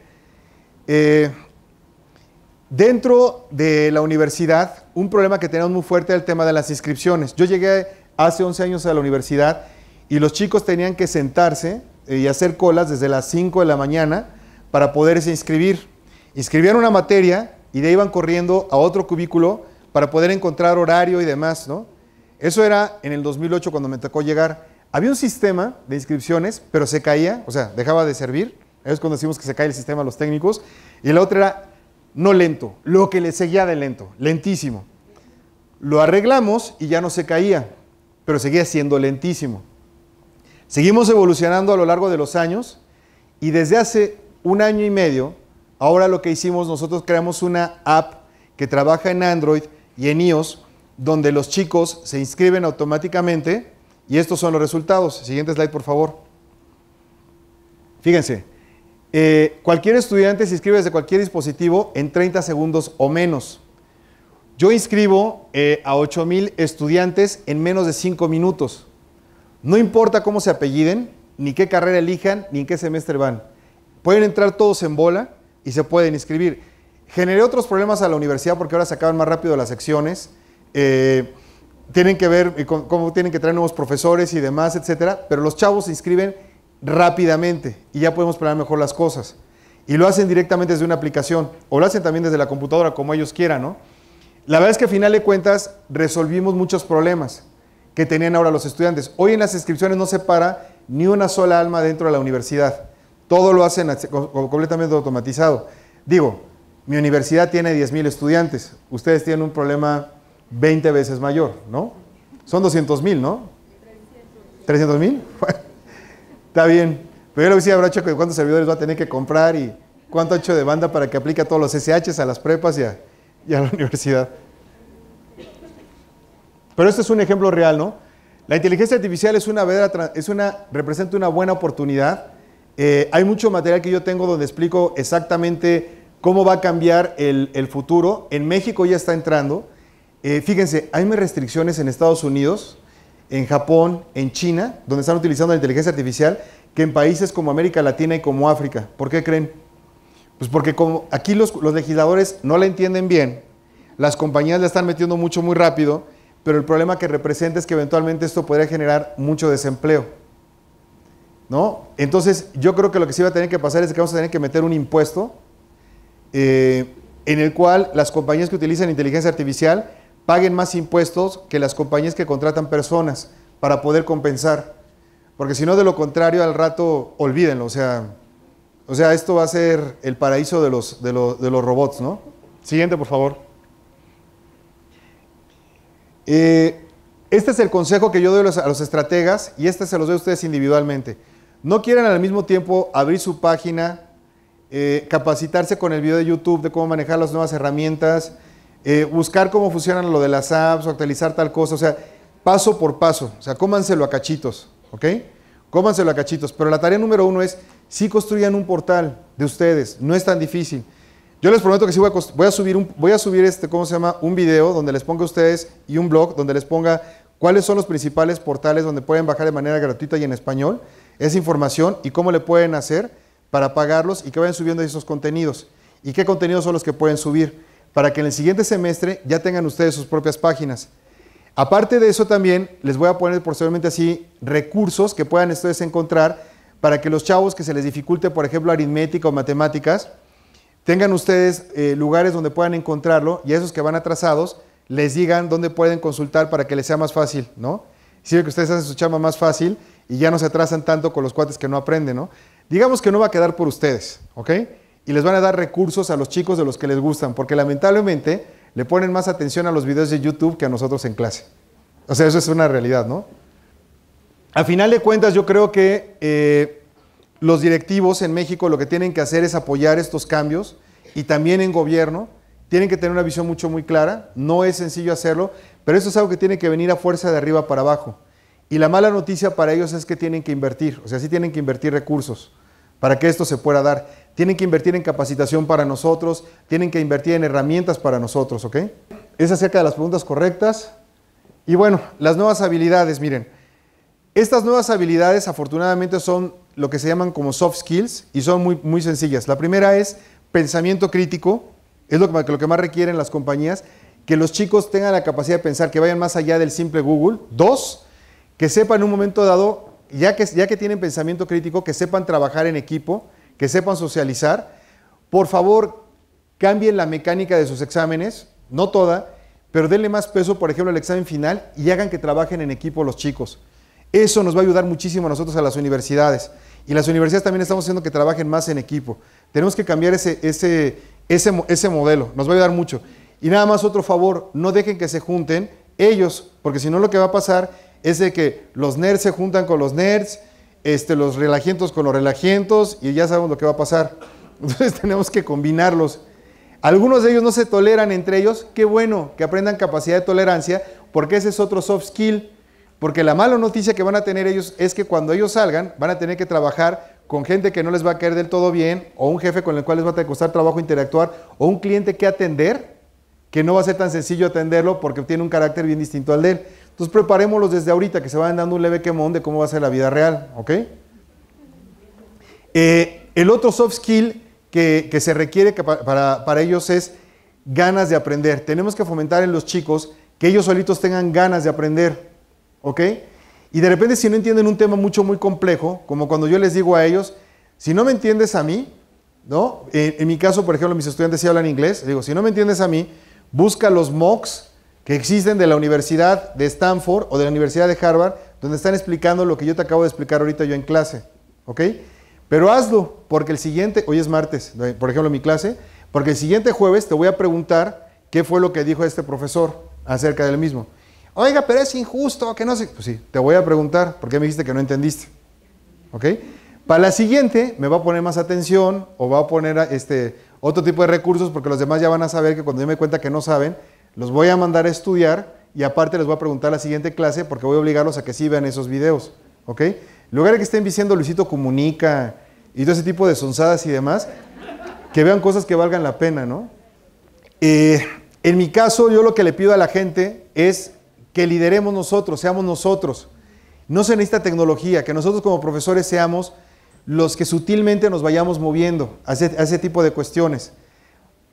eh, Dentro de la universidad, un problema que tenemos muy fuerte era el tema de las inscripciones. Yo llegué hace 11 años a la universidad y los chicos tenían que sentarse eh, y hacer colas desde las 5 de la mañana para poderse inscribir. Inscribían una materia y de iban corriendo a otro cubículo para poder encontrar horario y demás, ¿no? Eso era en el 2008 cuando me tocó llegar. Había un sistema de inscripciones, pero se caía, o sea, dejaba de servir. Es cuando decimos que se cae el sistema a los técnicos. Y la otra era no lento, lo que le seguía de lento, lentísimo. Lo arreglamos y ya no se caía, pero seguía siendo lentísimo. Seguimos evolucionando a lo largo de los años y desde hace un año y medio, ahora lo que hicimos, nosotros creamos una app que trabaja en Android y en iOS, donde los chicos se inscriben automáticamente y estos son los resultados. Siguiente slide, por favor. Fíjense, eh, cualquier estudiante se inscribe desde cualquier dispositivo en 30 segundos o menos. Yo inscribo eh, a a 8000 estudiantes en menos de 5 minutos. No importa cómo se apelliden, ni qué carrera elijan, ni en qué semestre van. Pueden entrar todos en bola y se pueden inscribir. Generé otros problemas a la universidad porque ahora se acaban más rápido las secciones. Eh, tienen que ver cómo tienen que traer nuevos profesores y demás, etcétera. Pero los chavos se inscriben rápidamente y ya podemos planear mejor las cosas. Y lo hacen directamente desde una aplicación o lo hacen también desde la computadora, como ellos quieran, ¿no? La verdad es que a final de cuentas resolvimos muchos problemas que tenían ahora los estudiantes. Hoy en las inscripciones no se para ni una sola alma dentro de la universidad. Todo lo hacen completamente automatizado. Digo, mi universidad tiene 10.000 estudiantes. Ustedes tienen un problema 20 veces mayor, ¿no? Son 200.000, ¿no? 300.000. 300.000. Está bien. Pero yo le decía a Bracho que cuántos servidores va a tener que comprar y cuánto hecho de banda para que aplique a todos los SHs, a las prepas y a, la universidad. Pero este es un ejemplo real, ¿no? La inteligencia artificial es una, es una representa una buena oportunidad. Eh, hay mucho material que yo tengo donde explico exactamente cómo va a cambiar el, futuro. En México ya está entrando. Eh, fíjense, hay más restricciones en Estados Unidos en Japón, en China, donde están utilizando la inteligencia artificial, que en países como América Latina y como África. ¿Por qué creen? Pues porque aquí los, legisladores no la entienden bien, las compañías la están metiendo mucho muy rápido, pero el problema que representa es que eventualmente esto podría generar mucho desempleo. ¿No? Entonces, yo creo que lo que sí va a tener que pasar es que vamos a tener que meter un impuesto eh, en el cual las compañías que utilizan inteligencia artificial paguen más impuestos que las compañías que contratan personas para poder compensar. Porque si no, de lo contrario, al rato olvídenlo. O sea, o sea esto va a ser el paraíso de los, de robots, ¿no? Siguiente, por favor. Eh, este es el consejo que yo doy a los estrategas y este se los doy a ustedes individualmente. No quieran al mismo tiempo abrir su página, eh, capacitarse con el video de YouTube de cómo manejar las nuevas herramientas, eh, buscar cómo funcionan lo de las apps o actualizar tal cosa, o sea, paso por paso, o sea, cómanselo a cachitos, ¿ok? Cómanselo a cachitos, pero la tarea número uno es, si construyan un portal de ustedes, no es tan difícil. Yo les prometo que sí voy a, subir, voy a subir este, ¿cómo se llama? Un video donde les ponga a ustedes y un blog donde les ponga cuáles son los principales portales donde pueden bajar de manera gratuita y en español esa información y cómo le pueden hacer para pagarlos y que vayan subiendo esos contenidos y qué contenidos son los que pueden subir para que en el siguiente semestre ya tengan ustedes sus propias páginas. Aparte de eso también les voy a poner posteriormente así recursos que puedan ustedes encontrar para que los chavos que se les dificulte, por ejemplo, aritmética o matemáticas, tengan ustedes eh, lugares donde puedan encontrarlo y a esos que van atrasados les digan dónde pueden consultar para que les sea más fácil, ¿no? Sirve que ustedes hacen su chamba más fácil y ya no se atrasan tanto con los cuates que no aprenden, ¿no? Digamos que no va a quedar por ustedes, ¿ok? y les van a dar recursos a los chicos de los que les gustan, porque lamentablemente le ponen más atención a los videos de YouTube que a nosotros en clase. O sea, eso es una realidad, ¿no? A final de cuentas, yo creo que eh, los directivos en México lo que tienen que hacer es apoyar estos cambios y también en gobierno tienen que tener una visión mucho muy clara. No es sencillo hacerlo, pero eso es algo que tiene que venir a fuerza de arriba para abajo. Y la mala noticia para ellos es que tienen que invertir, o sea, sí tienen que invertir recursos para que esto se pueda dar tienen que invertir en capacitación para nosotros, tienen que invertir en herramientas para nosotros, ¿ok? Es acerca de las preguntas correctas. Y bueno, las nuevas habilidades, miren. Estas nuevas habilidades afortunadamente son lo que se llaman como soft skills y son muy, muy sencillas. La primera es pensamiento crítico, es lo que, lo que más requieren las compañías, que los chicos tengan la capacidad de pensar, que vayan más allá del simple Google. Dos, que sepan en un momento dado, ya que, ya que tienen pensamiento crítico, que sepan trabajar en equipo, que sepan socializar, por favor cambien la mecánica de sus exámenes, no toda, pero denle más peso, por ejemplo, al examen final y hagan que trabajen en equipo los chicos. Eso nos va a ayudar muchísimo a nosotros a las universidades. Y las universidades también estamos haciendo que trabajen más en equipo. Tenemos que cambiar ese, modelo. Nos va a ayudar mucho. Y nada más otro favor, no dejen que se junten ellos, porque si no lo que va a pasar es de que los nerds se juntan con los nerds, este, los relajientos con los relajientos y ya sabemos lo que va a pasar. Entonces tenemos que combinarlos. Algunos de ellos no se toleran entre ellos. Qué bueno que aprendan capacidad de tolerancia porque ese es otro soft skill. Porque la mala noticia que van a tener ellos es que cuando ellos salgan van a tener que trabajar con gente que no les va a caer del todo bien o un jefe con el cual les va a costar trabajo interactuar o un cliente que atender que no va a ser tan sencillo atenderlo porque tiene un carácter bien distinto al de él. Entonces preparémoslos desde ahorita, que se vayan dando un leve quemón de cómo va a ser la vida real, ¿ok? Eh, el otro soft skill que, se requiere para, ellos es ganas de aprender. Tenemos que fomentar en los chicos que ellos solitos tengan ganas de aprender, ¿ok? Y de repente si no entienden un tema mucho, muy complejo, como cuando yo les digo a ellos, si no me entiendes a mí, ¿no? En, mi caso, por ejemplo, mis estudiantes sí hablan inglés, digo, si no me entiendes a mí, busca los mocks que existen de la Universidad de Stanford o de la Universidad de Harvard, donde están explicando lo que yo te acabo de explicar ahorita yo en clase. ¿Ok? Pero hazlo, porque el siguiente, hoy es martes, por ejemplo, mi clase, porque el siguiente jueves te voy a preguntar qué fue lo que dijo este profesor acerca del mismo. Oiga, pero es injusto, que no sé. Pues sí, te voy a preguntar, ¿por qué me dijiste que no entendiste? ¿Ok? Para la siguiente me va a poner más atención o va a poner este, otro tipo de recursos porque los demás ya van a saber que cuando yo me cuenta que no saben, los voy a mandar a estudiar y aparte les voy a preguntar la siguiente clase porque voy a obligarlos a que sí vean esos videos. ¿Ok? En lugar de que estén diciendo Luisito Comunica y todo ese tipo de sonzadas y demás, que vean cosas que valgan la pena, ¿no? Eh, en mi caso, yo lo que le pido a la gente es que lideremos nosotros, seamos nosotros. No se necesita tecnología, que nosotros como profesores seamos los que sutilmente nos vayamos moviendo a ese tipo de cuestiones.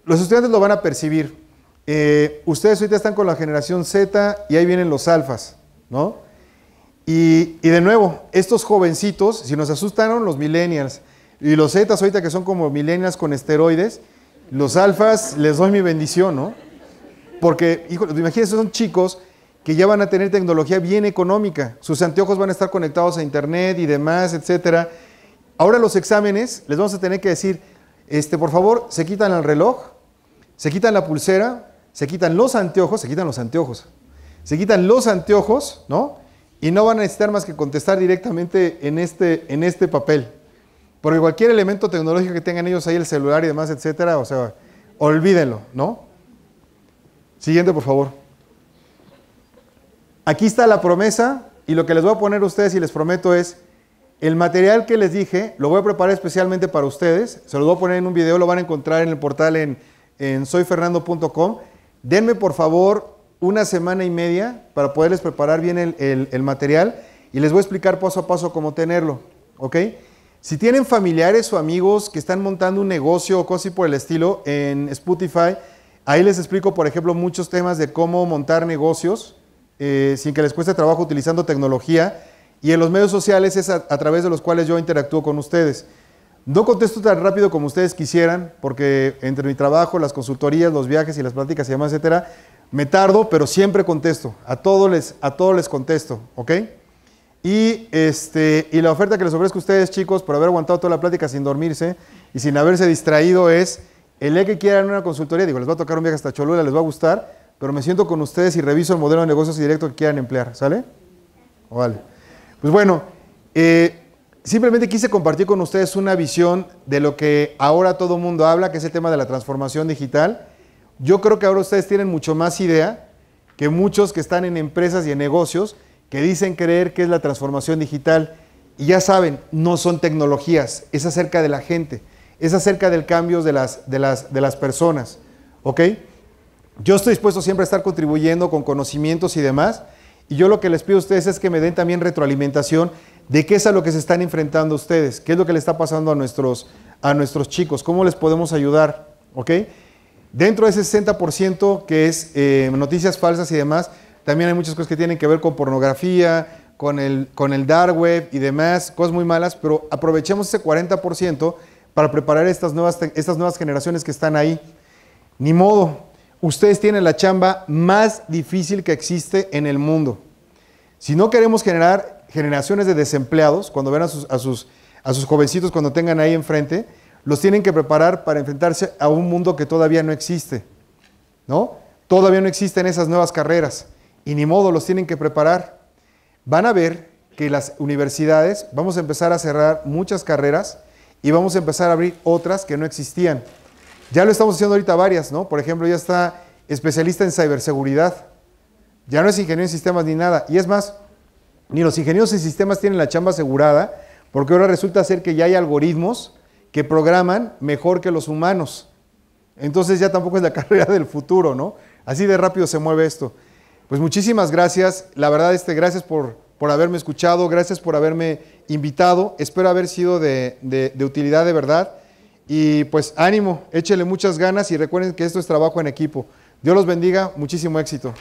Los estudiantes lo van a percibir. Eh, ustedes ahorita están con la generación Z y ahí vienen los alfas, ¿no? Y, de nuevo, estos jovencitos, si nos asustaron los millennials y los Zetas ahorita que son como millennials con esteroides, los alfas les doy mi bendición, ¿no? Porque, hijo, pues, imagínense, son chicos que ya van a tener tecnología bien económica, sus anteojos van a estar conectados a internet y demás, etcétera. Ahora los exámenes les vamos a tener que decir, este, por favor, se quitan el reloj, se quitan la pulsera, se quitan los anteojos, se quitan los anteojos, se quitan los anteojos, ¿no? Y no van a necesitar más que contestar directamente en este, en este papel. Porque cualquier elemento tecnológico que tengan ellos ahí, el celular y demás, etcétera, o sea, olvídenlo, ¿no? Siguiente, por favor. Aquí está la promesa y lo que les voy a poner a ustedes y les prometo es, el material que les dije lo voy a preparar especialmente para ustedes, se lo voy a poner en un video, lo van a encontrar en el portal en, en soyfernando.com Denme por favor una semana y media para poderles preparar bien el, material y les voy a explicar paso a paso cómo tenerlo. ¿Ok? Si tienen familiares o amigos que están montando un negocio o cosas por el estilo en Spotify, ahí les explico, por ejemplo, muchos temas de cómo montar negocios eh, sin que les cueste trabajo utilizando tecnología. Y en los medios sociales es a través de los cuales yo interactúo con ustedes. No contesto tan rápido como ustedes quisieran, porque entre mi trabajo, las consultorías, los viajes y las pláticas y demás, etcétera, me tardo, pero siempre contesto. A todos les, a todos les contesto, ¿ok? Y, este, y la oferta que les ofrezco a ustedes, chicos, por haber aguantado toda la plática sin dormirse y sin haberse distraído es, el que quieran una consultoría, digo, les va a tocar un viaje hasta Cholula, les va a gustar, pero me siento con ustedes y reviso el modelo de negocios y directo que quieran emplear, ¿sale? Vale. Pues bueno, eh, Simplemente quise compartir con ustedes una visión de lo que ahora todo el mundo habla, que es el tema de la transformación digital. Yo creo que ahora ustedes tienen mucho más idea que muchos que están en empresas y en negocios que dicen creer que es la transformación digital. Y ya saben, no son tecnologías, es acerca de la gente, es acerca del cambio de las, las, de las personas. ¿Ok? Yo estoy dispuesto siempre a estar contribuyendo con conocimientos y demás. Y yo lo que les pido a ustedes es que me den también retroalimentación ¿De qué es a lo que se están enfrentando ustedes? ¿Qué es lo que le está pasando a nuestros, a nuestros chicos? ¿Cómo les podemos ayudar? ¿Ok? Dentro de ese 60% que es eh, noticias falsas y demás, también hay muchas cosas que tienen que ver con pornografía, con el, con el dark web y demás, cosas muy malas, pero aprovechemos ese 40% para preparar estas nuevas, estas nuevas generaciones que están ahí. Ni modo, ustedes tienen la chamba más difícil que existe en el mundo. Si no queremos generar generaciones de desempleados, cuando ven a sus, a sus, a sus jovencitos, cuando tengan ahí enfrente, los tienen que preparar para enfrentarse a un mundo que todavía no existe, ¿no? Todavía no existen esas nuevas carreras y ni modo los tienen que preparar. Van a ver que las universidades, vamos a empezar a cerrar muchas carreras y vamos a empezar a abrir otras que no existían. Ya lo estamos haciendo ahorita varias, ¿no? Por ejemplo, ya está especialista en ciberseguridad. Ya no es ingeniero en sistemas ni nada. Y es más, ni los ingenieros en sistemas tienen la chamba asegurada, porque ahora resulta ser que ya hay algoritmos que programan mejor que los humanos. Entonces ya tampoco es la carrera del futuro, ¿no? Así de rápido se mueve esto. Pues muchísimas gracias. La verdad, este, gracias por, haberme escuchado, gracias por haberme invitado. Espero haber sido de, de utilidad de verdad. Y pues ánimo, échele muchas ganas y recuerden que esto es trabajo en equipo. Dios los bendiga, muchísimo éxito.